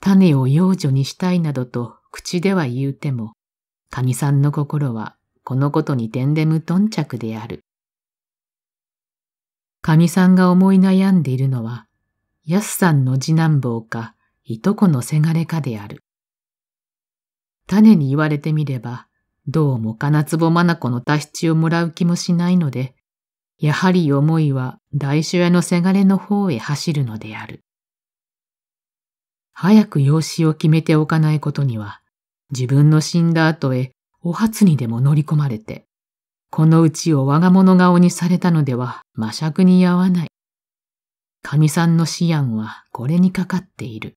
種を養女にしたいなどと口では言うても、かみさんの心はこのことにてんで無頓着である。かみさんが思い悩んでいるのは、やすさんの次男坊か、いとこのせがれかである。種に言われてみれば、どうも金壺まなこの脱出をもらう気もしないので、やはり思いは大衆屋のせがれの方へ走るのである。早く養子を決めておかないことには、自分の死んだ後へお初にでも乗り込まれて、このうちを我が物顔にされたのでは、魔尺に合わない。神さんの思案はこれにかかっている。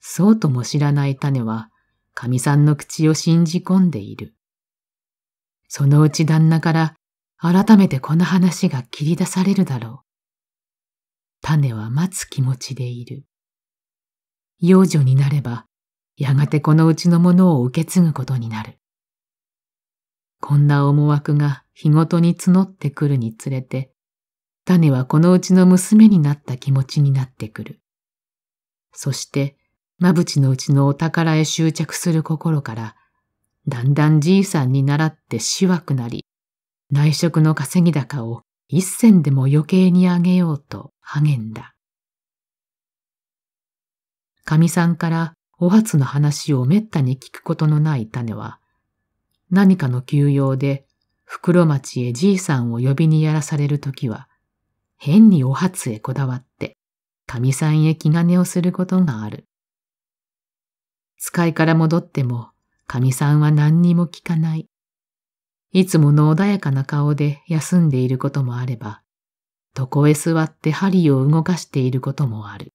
そうとも知らない種は、かみさんの口を信じ込んでいる。そのうち旦那から改めてこの話が切り出されるだろう。種は待つ気持ちでいる。幼女になれば、やがてこのうちのものを受け継ぐことになる。こんな思惑が日ごとに募ってくるにつれて、種はこのうちの娘になった気持ちになってくる。そして、まぶちのうちのお宝へ執着する心から、だんだんじいさんに倣ってしわくなり、内職の稼ぎ高を一銭でも余計にあげようと励んだ。かみさんからお初の話をめったに聞くことのない種は、何かの休養で袋町へじいさんを呼びにやらされるときは、変にお初へこだわって、かみさんへ気兼ねをすることがある。使いから戻っても、かみさんは何にも聞かない。いつもの穏やかな顔で休んでいることもあれば、床へ座って針を動かしていることもある。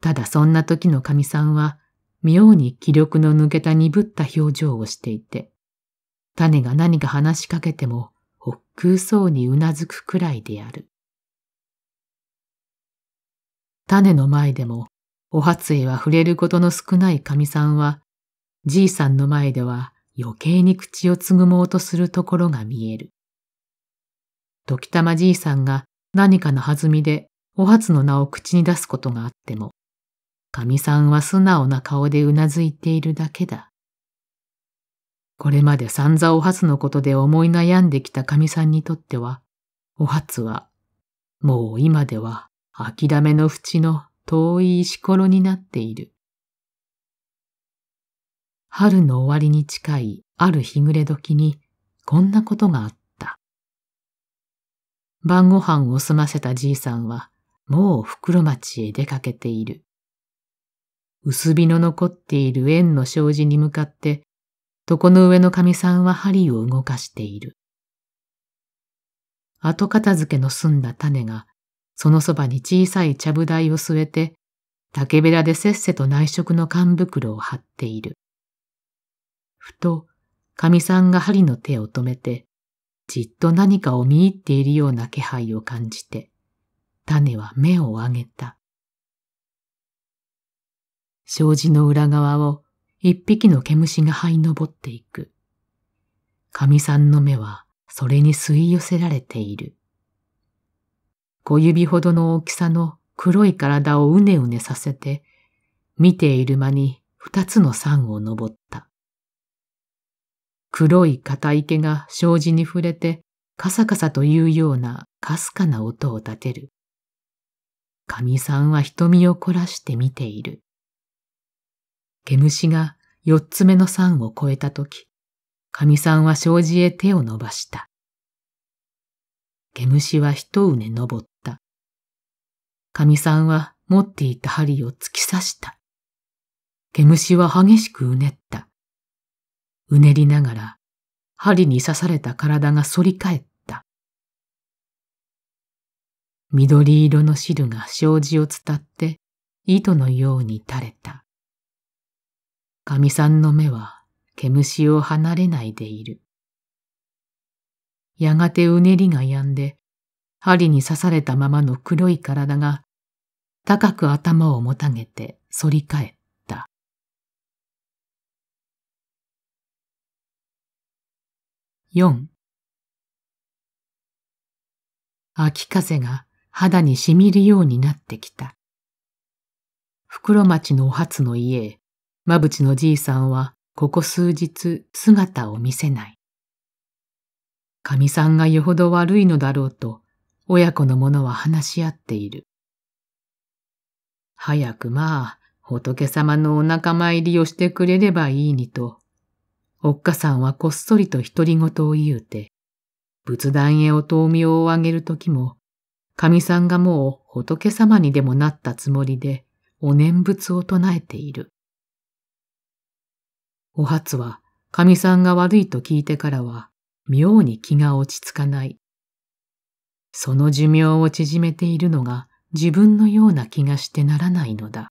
ただそんな時のかみさんは、妙に気力の抜けた鈍った表情をしていて、種が何か話しかけても、っくうそうにうなずくくらいである。種の前でもお初へは触れることの少ないかみさんは、じいさんの前では余計に口をつぐもうとするところが見える。時たまじいさんが何かの弾みでお初の名を口に出すことがあっても、かみさんは素直な顔でうなずいているだけだ。これまで散々お初のことで思い悩んできたかみさんにとっては、お初は、もう今では諦めの淵の遠い石ころになっている。春の終わりに近いある日暮れ時にこんなことがあった。晩ご飯を済ませたじいさんはもう袋町へ出かけている。薄日の残っている縁の障子に向かって床の上の神さんは針を動かしている。後片付けの済んだ種がそのそばに小さい茶ぶ台を据えて、竹べらでせっせと内職の缶袋を張っている。ふと、かみさんが針の手を止めて、じっと何かを見入っているような気配を感じて、種は目を上げた。障子の裏側を一匹の毛虫が這い登っていく。かみさんの目はそれに吸い寄せられている。小指ほどの大きさの黒い体をうねうねさせて、見ている間に二つの山を登った。黒い片池が障子に触れて、カサカサというようなかすかな音を立てる。神さんは瞳を凝らして見ている。毛虫が四つ目の山を越えたとき、神さんは障子へ手を伸ばした。毛虫は一うね登っかみさんは持っていた針を突き刺した。毛虫は激しくうねった。うねりながら、針に刺された体が反り返った。緑色の汁が障子を伝って糸のように垂れた。かみさんの目は毛虫を離れないでいる。やがてうねりが止んで針に刺されたままの黒い体が高く頭をもたげて反り返った。四。秋風が肌にしみるようになってきた。袋町のお初の家へ、まぶちのじいさんはここ数日姿を見せない。かみさんがよほど悪いのだろうと親子の者は話し合っている。早くまあ、仏様のお仲間入りをしてくれればいいにと、おっかさんはこっそりと独り言を言うて、仏壇へお豆苗をあげるときも、神さんがもう仏様にでもなったつもりで、お念仏を唱えている。お初は、神さんが悪いと聞いてからは、妙に気が落ち着かない。その寿命を縮めているのが自分のような気がしてならないのだ。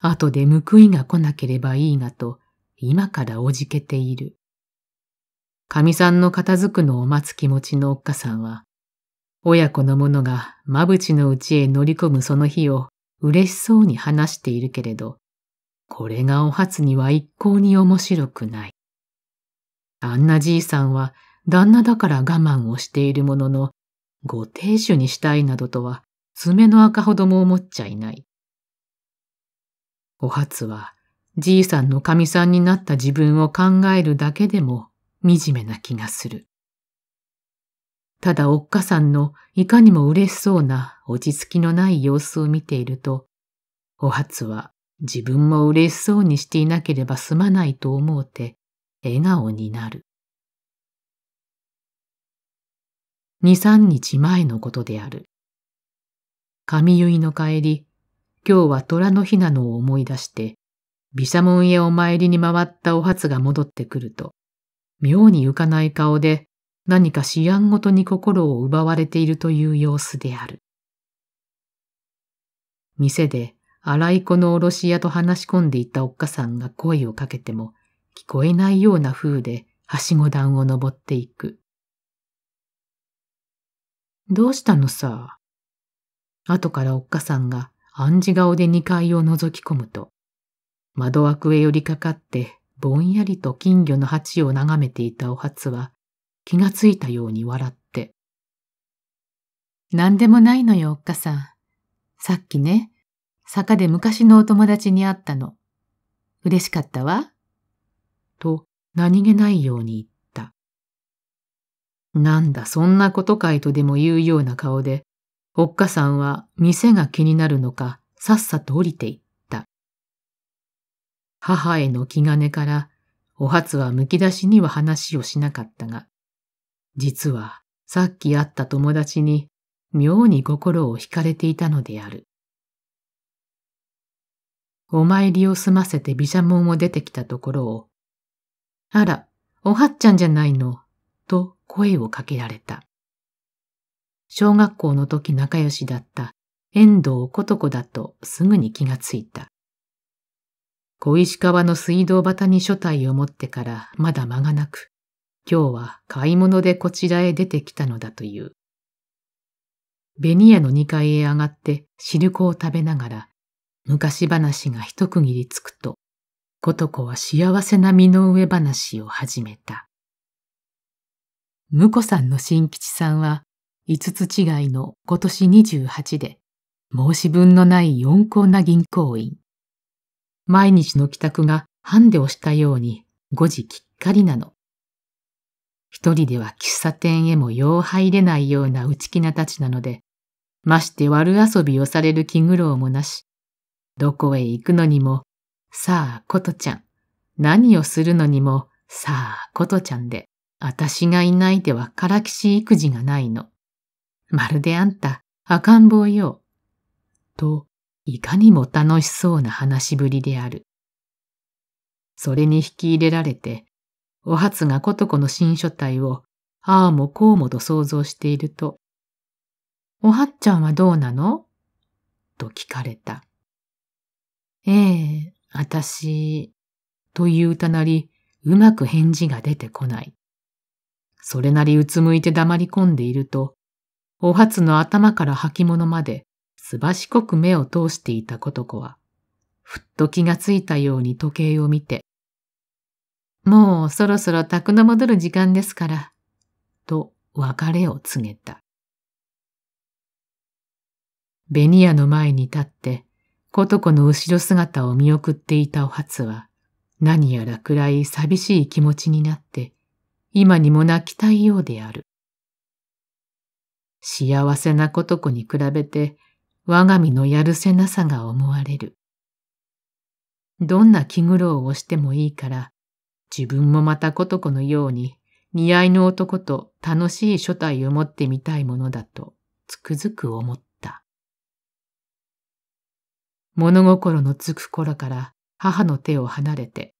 後で報いが来なければいいがと、今からおじけている。かみさんの片付くのを待つ気持ちのおっかさんは、親子の者がまぶちのうちへ乗り込むその日を嬉しそうに話しているけれど、これがお初には一向に面白くない。あんなじいさんは旦那だから我慢をしているものの、ご亭主にしたいなどとは、爪の赤ほども思っちゃいない。お初は、じいさんのかみさんになった自分を考えるだけでも、惨めな気がする。ただおっかさんのいかにも嬉しそうな落ち着きのない様子を見ていると、お初は自分も嬉しそうにしていなければすまないと思うて、笑顔になる。二三日前のことである。神結の帰り、今日は虎の日なのを思い出して、毘沙門へお参りに回ったお初が戻ってくると、妙に浮かない顔で何か思案ごとに心を奪われているという様子である。店で荒い子のおろし屋と話し込んでいたおっかさんが声をかけても聞こえないような風ではしご段を登っていく。どうしたのさ。後からおっかさんが暗示顔で二階を覗き込むと、窓枠へ寄りかかってぼんやりと金魚の鉢を眺めていたお初は気がついたように笑って。何でもないのよ、おっかさん。さっきね、坂で昔のお友達に会ったの。嬉しかったわ。と何気ないように言った。なんだそんなことかいとでも言うような顔で、おっかさんは店が気になるのか、さっさと降りていった。母への気兼ねから、お初はむき出しには話をしなかったが、実はさっき会った友達に妙に心を惹かれていたのである。お参りを済ませて毘沙門を出てきたところを、あら、おはっちゃんじゃないの、と声をかけられた。小学校の時仲良しだった遠藤琴子だとすぐに気がついた。小石川の水道端に所帯を持ってからまだ間がなく、今日は買い物でこちらへ出てきたのだという。ベニヤの2階へ上がって汁粉を食べながら、昔話が一区切りつくと、琴子は幸せな身の上話を始めた。婿さんの新吉さんは、五つ違いの今年28で、申し分のない四厚な銀行員。毎日の帰宅がハンデをしたように、5時きっかりなの。一人では喫茶店へもよう入れないような内気なたちなので、まして悪遊びをされる気苦労もなし、どこへ行くのにも、さあ、ことちゃん、何をするのにも、さあ、ことちゃんで、私がいないではからきし育児がないの。まるであんた赤ん坊よ。と、いかにも楽しそうな話しぶりである。それに引き入れられて、お初がことこの新書体を、ああもこうもと想像していると、おはっちゃんはどうなのと聞かれた。ええ、あたし、という歌なり、うまく返事が出てこない。それなりうつむいて黙り込んでいると、お初の頭から履物まで、すばしこく目を通していたことこは、ふっと気がついたように時計を見て、もうそろそろ宅の戻る時間ですから、と別れを告げた。ベニヤの前に立って、ことこの後ろ姿を見送っていたお初は、何やら暗い寂しい気持ちになって、今にも泣きたいようである。幸せなこと子に比べて我が身のやるせなさが思われる。どんな気苦労をしてもいいから、自分もまたこと子のように、似合いの男と楽しい所帯を持ってみたいものだと、つくづく思った。物心のつく頃から母の手を離れて、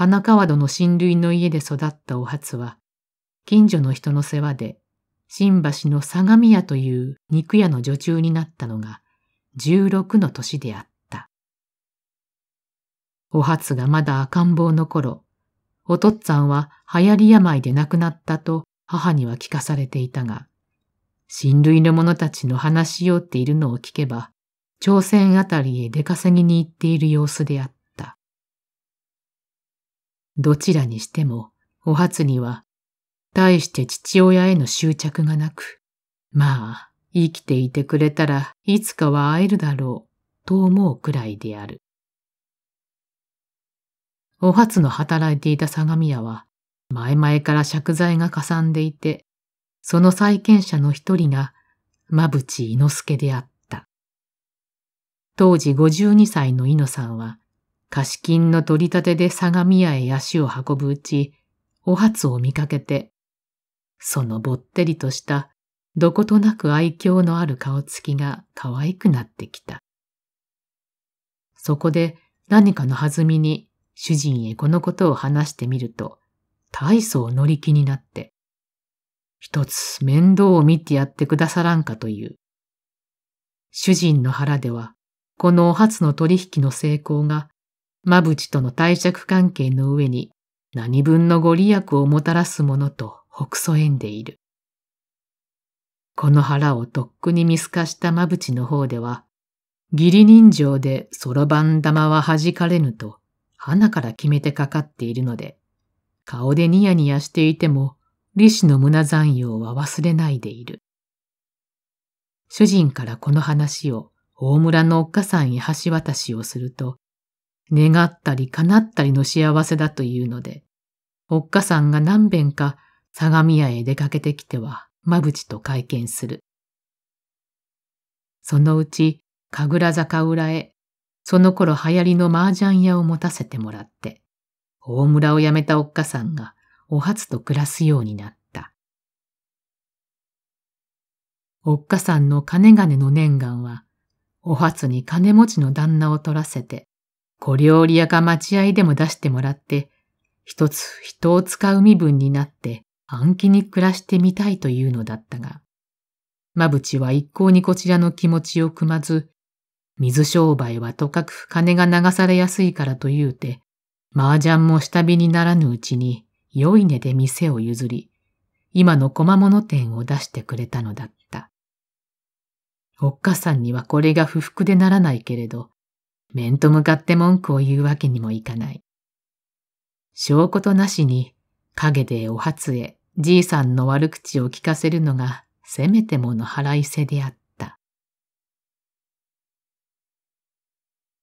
花川戸の親類の家で育ったお初は、近所の人の世話で、新橋の相模屋という肉屋の女中になったのが、16の年であった。お初がまだ赤ん坊の頃、おとっつぁんは流行り病で亡くなったと母には聞かされていたが、親類の者たちの話しようっているのを聞けば、朝鮮あたりへ出稼ぎに行っている様子であった。どちらにしても、お初には、大して父親への執着がなく、まあ、生きていてくれたらいつかは会えるだろう、と思うくらいである。お初の働いていた相模屋は、前々から借財がかさんでいて、その債権者の一人が、馬淵伊之助であった。当時52歳の猪野さんは、貸金の取り立てで相模屋へ足を運ぶうち、お初を見かけて、そのぼってりとした、どことなく愛嬌のある顔つきが可愛くなってきた。そこで何かの弾みに主人へこのことを話してみると、大層乗り気になって、一つ面倒を見てやってくださらんかという。主人の腹では、このお初の取引の成功がまぶちとの貸借関係の上に何分のご利益をもたらすものとほくそんでいる。この腹をとっくに見透かしたまぶちの方では、義理人情でそろばん玉は弾かれぬと、花から決めてかかっているので、顔でニヤニヤしていても、利子の胸残用は忘れないでいる。主人からこの話を大村のおっかさんへ橋渡しをすると、願ったり叶ったりの幸せだというので、おっかさんが何べんか相模屋へ出かけてきては、まぶちと会見する。そのうち、神楽坂裏へ、その頃流行りの麻雀屋を持たせてもらって、大村を辞めたおっかさんが、お初と暮らすようになった。おっかさんの金金の念願は、お初に金持ちの旦那を取らせて、小料理屋か待合でも出してもらって、一つ人を使う身分になって暗記に暮らしてみたいというのだったが、まぶちは一向にこちらの気持ちをくまず、水商売はとかく金が流されやすいからというて、麻雀も下火にならぬうちに良い値で店を譲り、今の小間物店を出してくれたのだった。おっかさんにはこれが不服でならないけれど、面と向かって文句を言うわけにもいかない。証拠となしに、陰でお初へじいさんの悪口を聞かせるのが、せめてもの腹いせであった。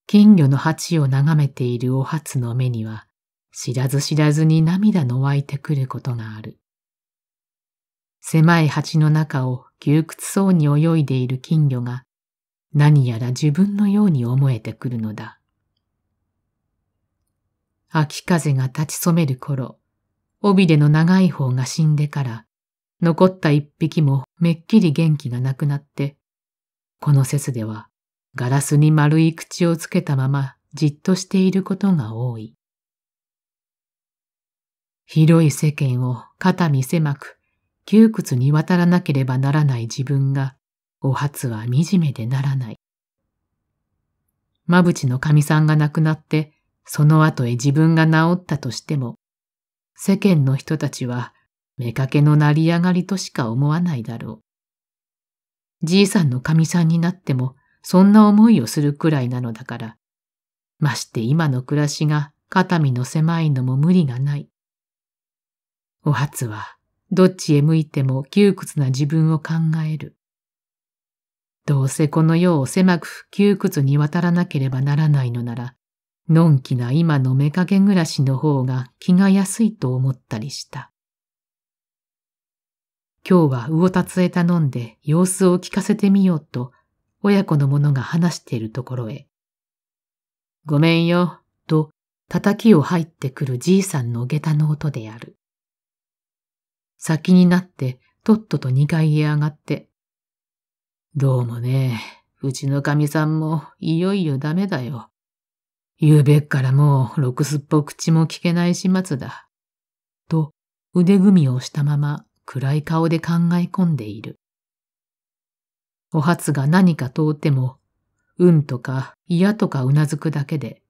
金魚の鉢を眺めているお初の目には、知らず知らずに涙の湧いてくることがある。狭い鉢の中を窮屈そうに泳いでいる金魚が、何やら自分のように思えてくるのだ。秋風が立ち染める頃、尾びれの長い方が死んでから、残った一匹もめっきり元気がなくなって、この節ではガラスに丸い口をつけたままじっとしていることが多い。広い世間を肩身狭く窮屈に渡らなければならない自分が、お初は惨めでならない。まぶちの神さんが亡くなって、その後へ自分が治ったとしても、世間の人たちは、妾の成り上がりとしか思わないだろう。じいさんの神さんになっても、そんな思いをするくらいなのだから、まして今の暮らしが肩身の狭いのも無理がない。お初は、どっちへ向いても窮屈な自分を考える。どうせこの世を狭く窮屈に渡らなければならないのなら、のんきな今の目影暮らしの方が気が安いと思ったりした。今日は魚達へ頼んで様子を聞かせてみようと、親子の者が話しているところへ。ごめんよ、と叩きを入ってくるじいさんの下駄の音である。先になってとっとと二階へ上がってどうもね、うちの神さんもいよいよダメだよ。ゆうべっからもうろくすっぽ口も聞けない始末だ。と腕組みをしたまま暗い顔で考え込んでいる。お初が何か通っても、うんとか嫌とかうなずくだけで、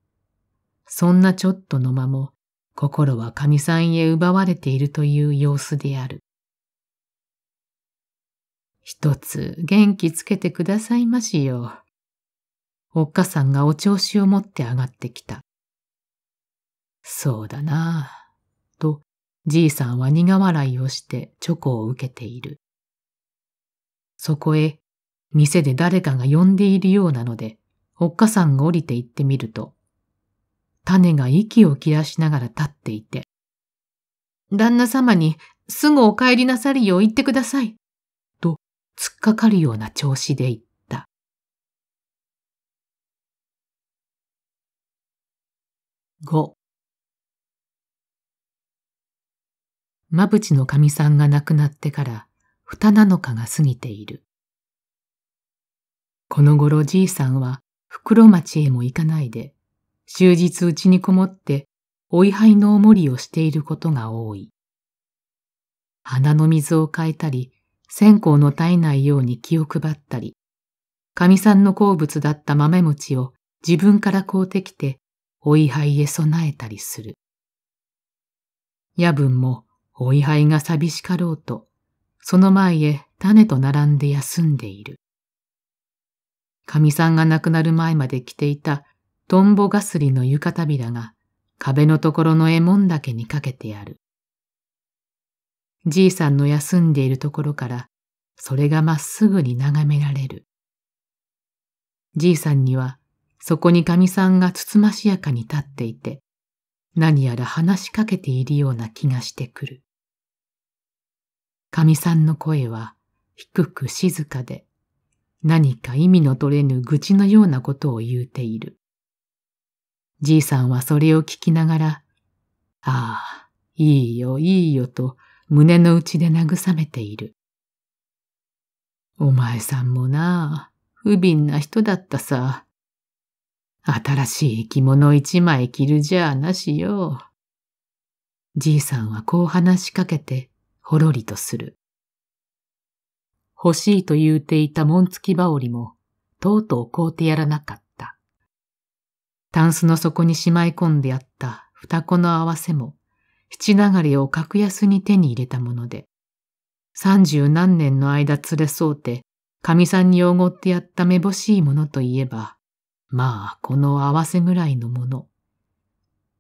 そんなちょっとの間も心は神さんへ奪われているという様子である。一つ元気つけてくださいましよ。おっかさんがお調子を持って上がってきた。そうだなぁ、と、じいさんは苦笑いをしてチョコを受けている。そこへ、店で誰かが呼んでいるようなので、おっかさんが降りて行ってみると、種が息を切らしながら立っていて、旦那様にすぐお帰りなさるよう言ってください。突っかかるような調子で言った。五。まぶちのかみさんが亡くなってから二のかが過ぎている。この頃じいさんは袋町へも行かないで、終日うちにこもってお位牌のおもりをしていることが多い。花の水を変えたり、線香の絶えないように気を配ったり、かみさんの好物だった豆餅を自分から買うてきて、お位牌へ備えたりする。夜分もお位牌が寂しかろうと、その前へ種と並んで休んでいる。かみさんが亡くなる前まで着ていたトンボガスリの床びらが壁のところの絵門だけにかけてある。じいさんの休んでいるところからそれがまっすぐに眺められる。じいさんにはそこにかみさんがつつましやかに立っていて、何やら話しかけているような気がしてくる。かみさんの声は低く静かで、何か意味の取れぬ愚痴のようなことを言うている。じいさんはそれを聞きながら、ああ、いいよいいよと胸の内で慰めている。お前さんもなあ、不憫な人だったさ。新しい着物一枚着るじゃあなしよ。じいさんはこう話しかけて、ほろりとする。欲しいと言うていた紋付き羽織も、とうとう買うてやらなかった。タンスの底にしまい込んであった双子の合わせも、七流れを格安に手に入れたもので、三十何年の間連れ添うて、神さんにおごってやっためぼしいものといえば、まあ、この合わせぐらいのもの。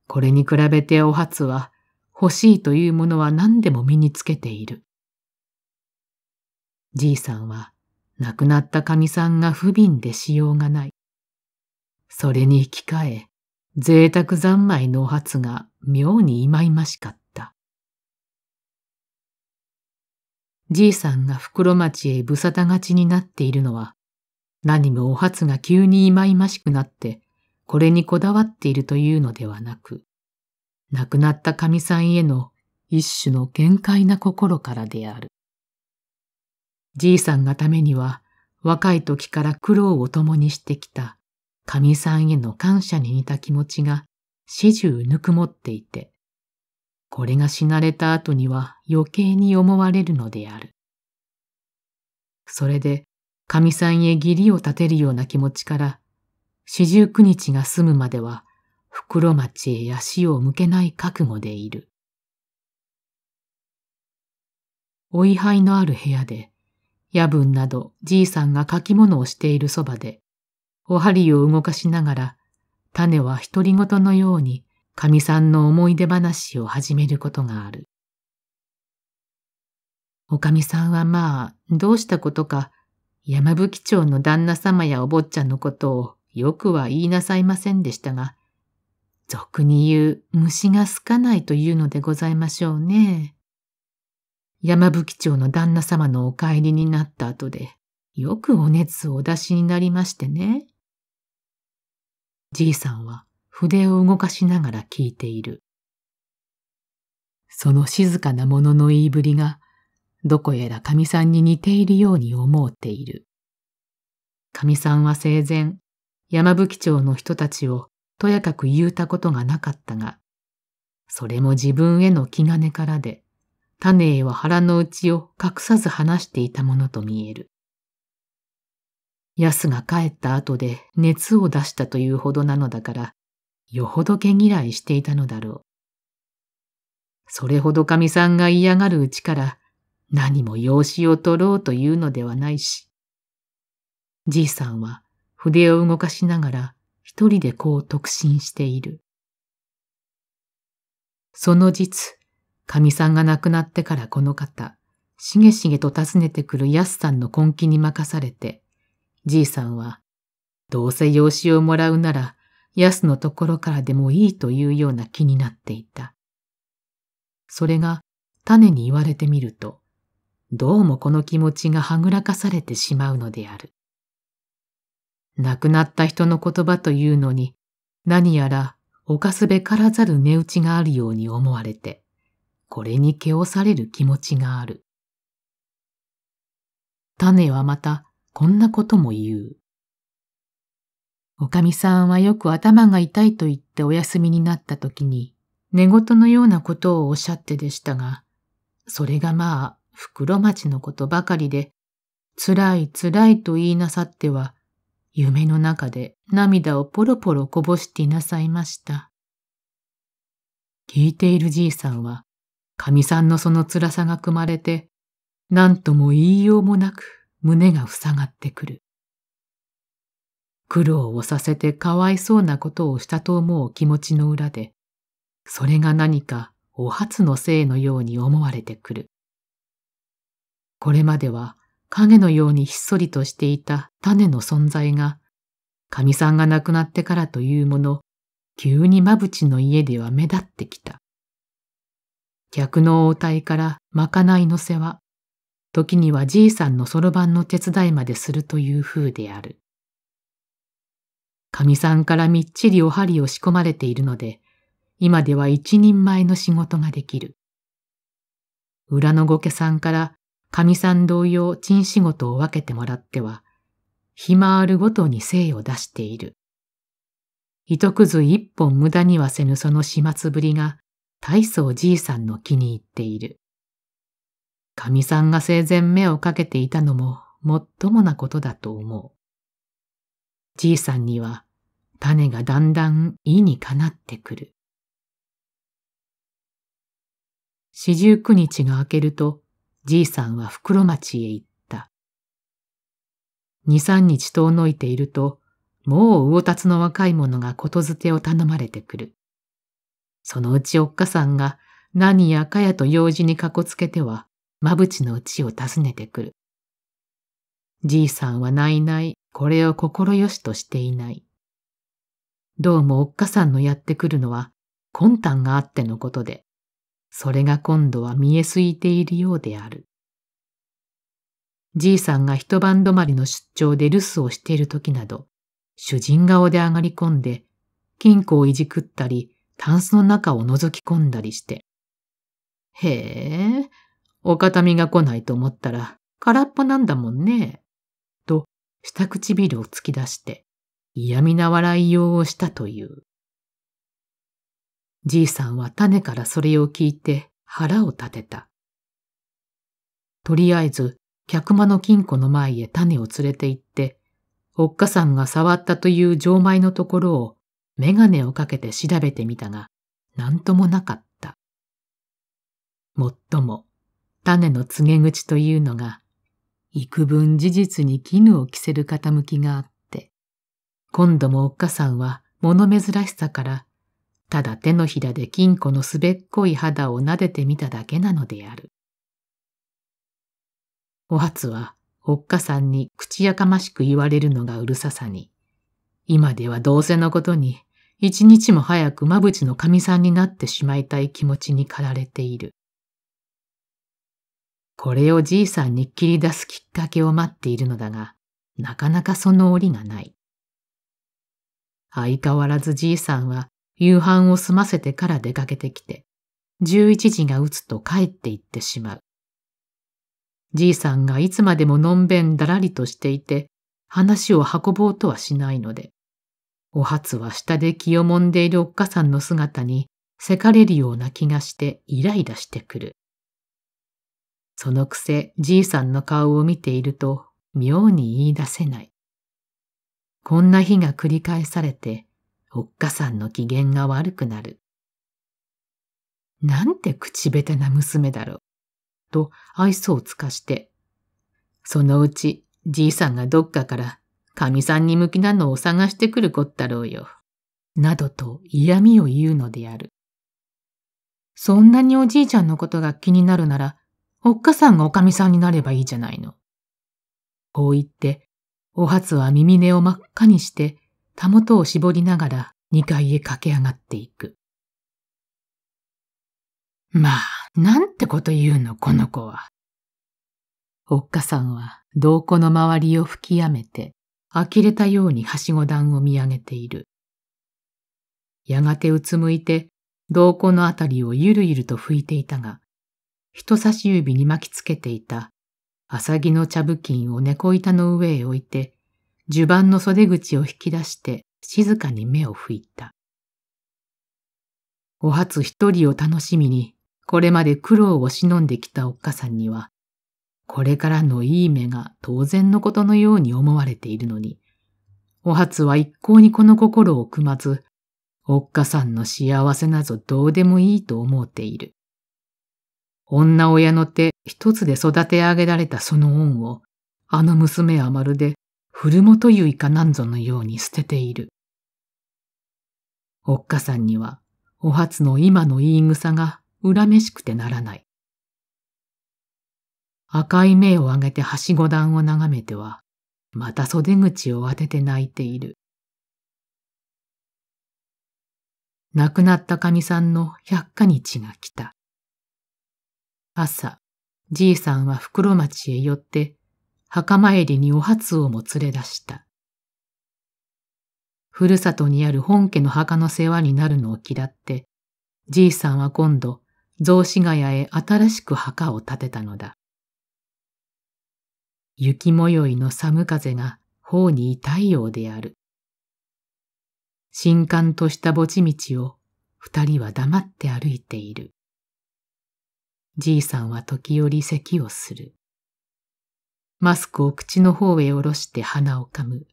これに比べてお初は、欲しいというものは何でも身につけている。じいさんは、亡くなった神さんが不憫でしようがない。それに引き換え、贅沢三昧のお初が妙にいましかった。じいさんが袋町へぶさたがちになっているのは、何もお初が急にいましくなって、これにこだわっているというのではなく、亡くなった神さんへの一種の限界な心からである。じいさんがためには、若い時から苦労を共にしてきた神さんへの感謝に似た気持ちが始終ぬくもっていて、これが死なれた後には余計に思われるのである。それで、神さんへ義理を立てるような気持ちから、四十九日が済むまでは、袋町へ足を向けない覚悟でいる。お位牌のある部屋で、夜分などじいさんが書き物をしているそばで、お針を動かしながら、種は独り言のように、かみさんの思い出話を始めることがある。おかみさんはまあ、どうしたことか、山吹町の旦那様やお坊ちゃんのことをよくは言いなさいませんでしたが、俗に言う虫が好かないというのでございましょうね。山吹町の旦那様のお帰りになった後で、よくお熱をお出しになりましてね。じいさんは筆を動かしながら聞いている。その静かなものの言いぶりが、どこやらかみさんに似ているように思うている。かみさんは生前、山吹町の人たちをとやかく言うたことがなかったが、それも自分への気兼ねからで、種へは腹の内を隠さず話していたものと見える。やすが帰った後で熱を出したというほどなのだから、よほど毛嫌いしていたのだろう。それほどかみさんが嫌がるうちから何も養子を取ろうというのではないし。じいさんは筆を動かしながら一人でこう特進している。その実、かみさんが亡くなってからこの方、しげしげと訪ねてくるやすさんの根気に任されて、じいさんは、どうせ養子をもらうなら、やすのところからでもいいというような気になっていた。それが種に言われてみると、どうもこの気持ちがはぐらかされてしまうのである。亡くなった人の言葉というのに、何やら犯すべからざる値打ちがあるように思われて、これに毛をされる気持ちがある。種はまた、こんなことも言う。おかみさんはよく頭が痛いと言ってお休みになった時に、寝言のようなことをおっしゃってでしたが、それがまあ、袋町のことばかりで、辛い辛いと言いなさっては、夢の中で涙をポロポロこぼしていなさいました。聞いているじいさんは、かみさんのその辛さが組まれて、何とも言いようもなく、胸が塞がってくる。苦労をさせてかわいそうなことをしたと思う気持ちの裏で、それが何かお初のせいのように思われてくる。これまでは影のようにひっそりとしていた種の存在が、神さんが亡くなってからというもの、急にまぶちの家では目立ってきた。客の応対からまかないの世話、時にはじいさんのそろばんの手伝いまでするという風である。かみさんからみっちりお針を仕込まれているので、今では一人前の仕事ができる。裏の御家さんからかみさん同様賃仕事を分けてもらっては、暇あるごとに精を出している。糸くず一本無駄にはせぬその始末ぶりが、大層じいさんの気に入っている。かみさんが生前目をかけていたのももっともなことだと思う。じいさんには種がだんだん意にかなってくる。四十九日が明けると、じいさんは袋町へ行った。二三日遠のいていると、もう魚達の若い者がことづてを頼まれてくる。そのうちおっかさんが何やかやと用事にかこつけては、まぶちのちを訪ねてくる。じいさんはないないこれを心よしとしていない。どうもおっかさんのやってくるのは魂胆があってのことで、それが今度は見えすいているようである。じいさんが一晩泊まりの出張で留守をしている時など、主人顔で上がり込んで、金庫をいじくったり、タンスの中を覗き込んだりして。へえ、お堅みが来ないと思ったら空っぽなんだもんね。と、下唇を突き出して、嫌味な笑いようをしたという。じいさんは種からそれを聞いて腹を立てた。とりあえず、客間の金庫の前へ種を連れて行って、おっかさんが触ったという錠前のところを、メガネをかけて調べてみたが、なんともなかった。もっとも、種の告げ口というのが、幾分事実に絹を着せる傾きがあって、今度もおっかさんは物珍しさから、ただ手のひらで金庫のすべっこい肌を撫でてみただけなのである。お初は、おっかさんに口やかましく言われるのがうるささに、今ではどうせのことに、一日も早くまぶちのかみさんになってしまいたい気持ちに駆られている。これをじいさんに切り出すきっかけを待っているのだが、なかなかその折がない。相変わらずじいさんは夕飯を済ませてから出かけてきて、11時が打つと帰って行ってしまう。じいさんがいつまでものんべんだらりとしていて、話を運ぼうとはしないので、お初は下で気をもんでいるおっかさんの姿に、せかれるような気がしてイライラしてくる。そのくせじいさんの顔を見ていると妙に言い出せない。こんな日が繰り返されて、おっかさんの機嫌が悪くなる。なんて口下手な娘だろう。と愛想をつかして、そのうちじいさんがどっかからかみさんに向きなのを探してくるこったろうよ。などと嫌味を言うのである。そんなにおじいちゃんのことが気になるなら、おっかさんがおかみさんになればいいじゃないの。こう言って、お初は耳根を真っ赤にして、たもとを絞りながら二階へ駆け上がっていく。まあ、なんてこと言うの、この子は。おっかさんは、銅窟の周りを吹きやめて、呆れたようにはしご段を見上げている。やがてうつむいて、銅窟のあたりをゆるゆると吹いていたが、人差し指に巻きつけていた、あさぎの茶布巾を猫板の上へ置いて、襦袢の袖口を引き出して静かに目を拭いた。お初一人を楽しみに、これまで苦労を忍んできたおっかさんには、これからのいい目が当然のことのように思われているのに、お初は一向にこの心をくまず、おっかさんの幸せなぞどうでもいいと思うている。女親の手一つで育て上げられたその恩を、あの娘はまるで古本といかなんぞのように捨てている。おっかさんには、お初の今の言い草が恨めしくてならない。赤い目を上げてはしご段を眺めては、また袖口を当てて泣いている。亡くなった神さんの百花日が来た。朝、じいさんは袋町へ寄って、墓参りにお初をも連れ出した。ふるさとにある本家の墓の世話になるのを嫌って、じいさんは今度、雑司ヶ谷へ新しく墓を建てたのだ。雪模様の寒風が頬に痛いようである。新刊とした墓地道を二人は黙って歩いている。じいさんは時折咳をする。マスクを口の方へ下ろして鼻を噛む。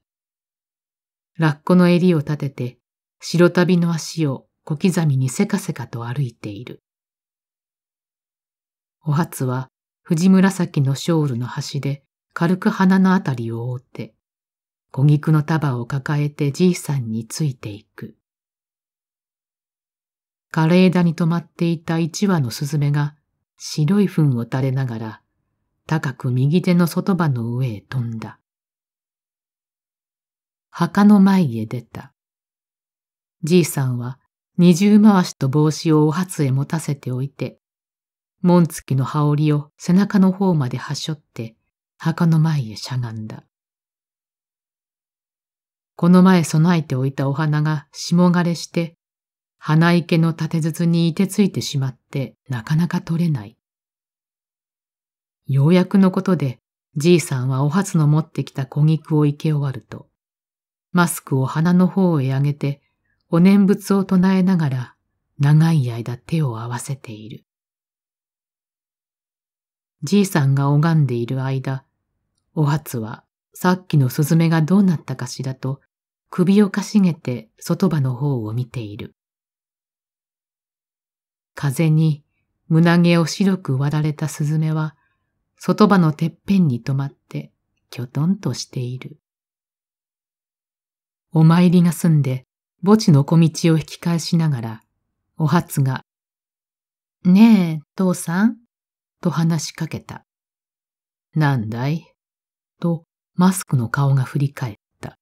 ラッコの襟を立てて、白旅の足を小刻みにせかせかと歩いている。お初は藤紫のショールの端で軽く鼻のあたりを覆って、小菊の束を抱えてじいさんについていく。枯れ枝に止まっていた一羽のスズメが白い糞を垂れながら、高く右手の外場の上へ飛んだ。墓の前へ出た。じいさんは二重回しと帽子をお初へ持たせておいて、門付きの羽織を背中の方まではしょって墓の前へしゃがんだ。この前備えておいたお花が霜枯れして鼻池の立て筒にいてついてしまってなかなか取れない。ようやくのことで、じいさんはお初の持ってきた小菊を生け終わると、マスクを鼻の方へ上げて、お念仏を唱えながら、長い間手を合わせている。じいさんが拝んでいる間、お初はさっきのスズメがどうなったかしらと、首をかしげて外場の方を見ている。風に胸毛を白く割られたスズメは、外場のてっぺんに止まって、きょとんとしている。お参りが済んで、墓地の小道を引き返しながら、お初が、ねえ、父さん、と話しかけた。なんだいと、マスクの顔が振り返った。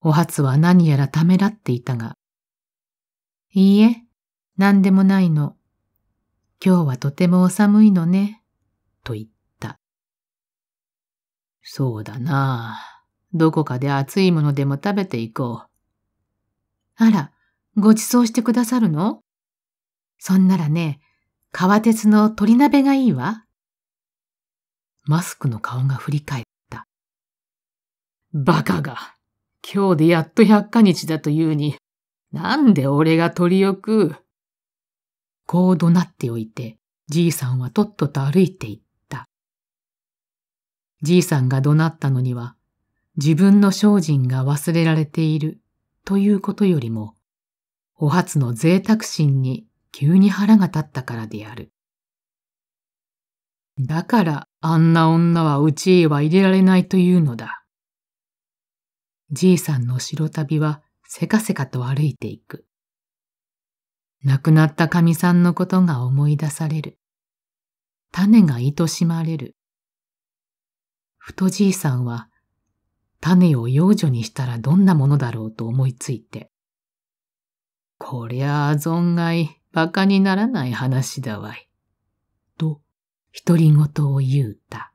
お初は何やらためらっていたが、いいえ、何でもないの。今日はとてもお寒いのね。と言った。そうだなあ。どこかで熱いものでも食べていこう。あら、ご馳走してくださるのそんならね、川鉄の鳥鍋がいいわ。マスクの顔が振り返った。バカが、今日でやっと百花日だというに、なんで俺が鳥を食うこう怒鳴っておいて、じいさんはとっとと歩いていった。じいさんが怒鳴ったのには、自分の精進が忘れられているということよりも、お初の贅沢心に急に腹が立ったからである。だからあんな女はうちへは入れられないというのだ。じいさんの白旅はせかせかと歩いていく。亡くなった神さんのことが思い出される。種が愛しまれる。ふとじいさんは、種を幼女にしたらどんなものだろうと思いついて。こりゃあ存外、馬鹿にならない話だわい。と、独り言を言うた。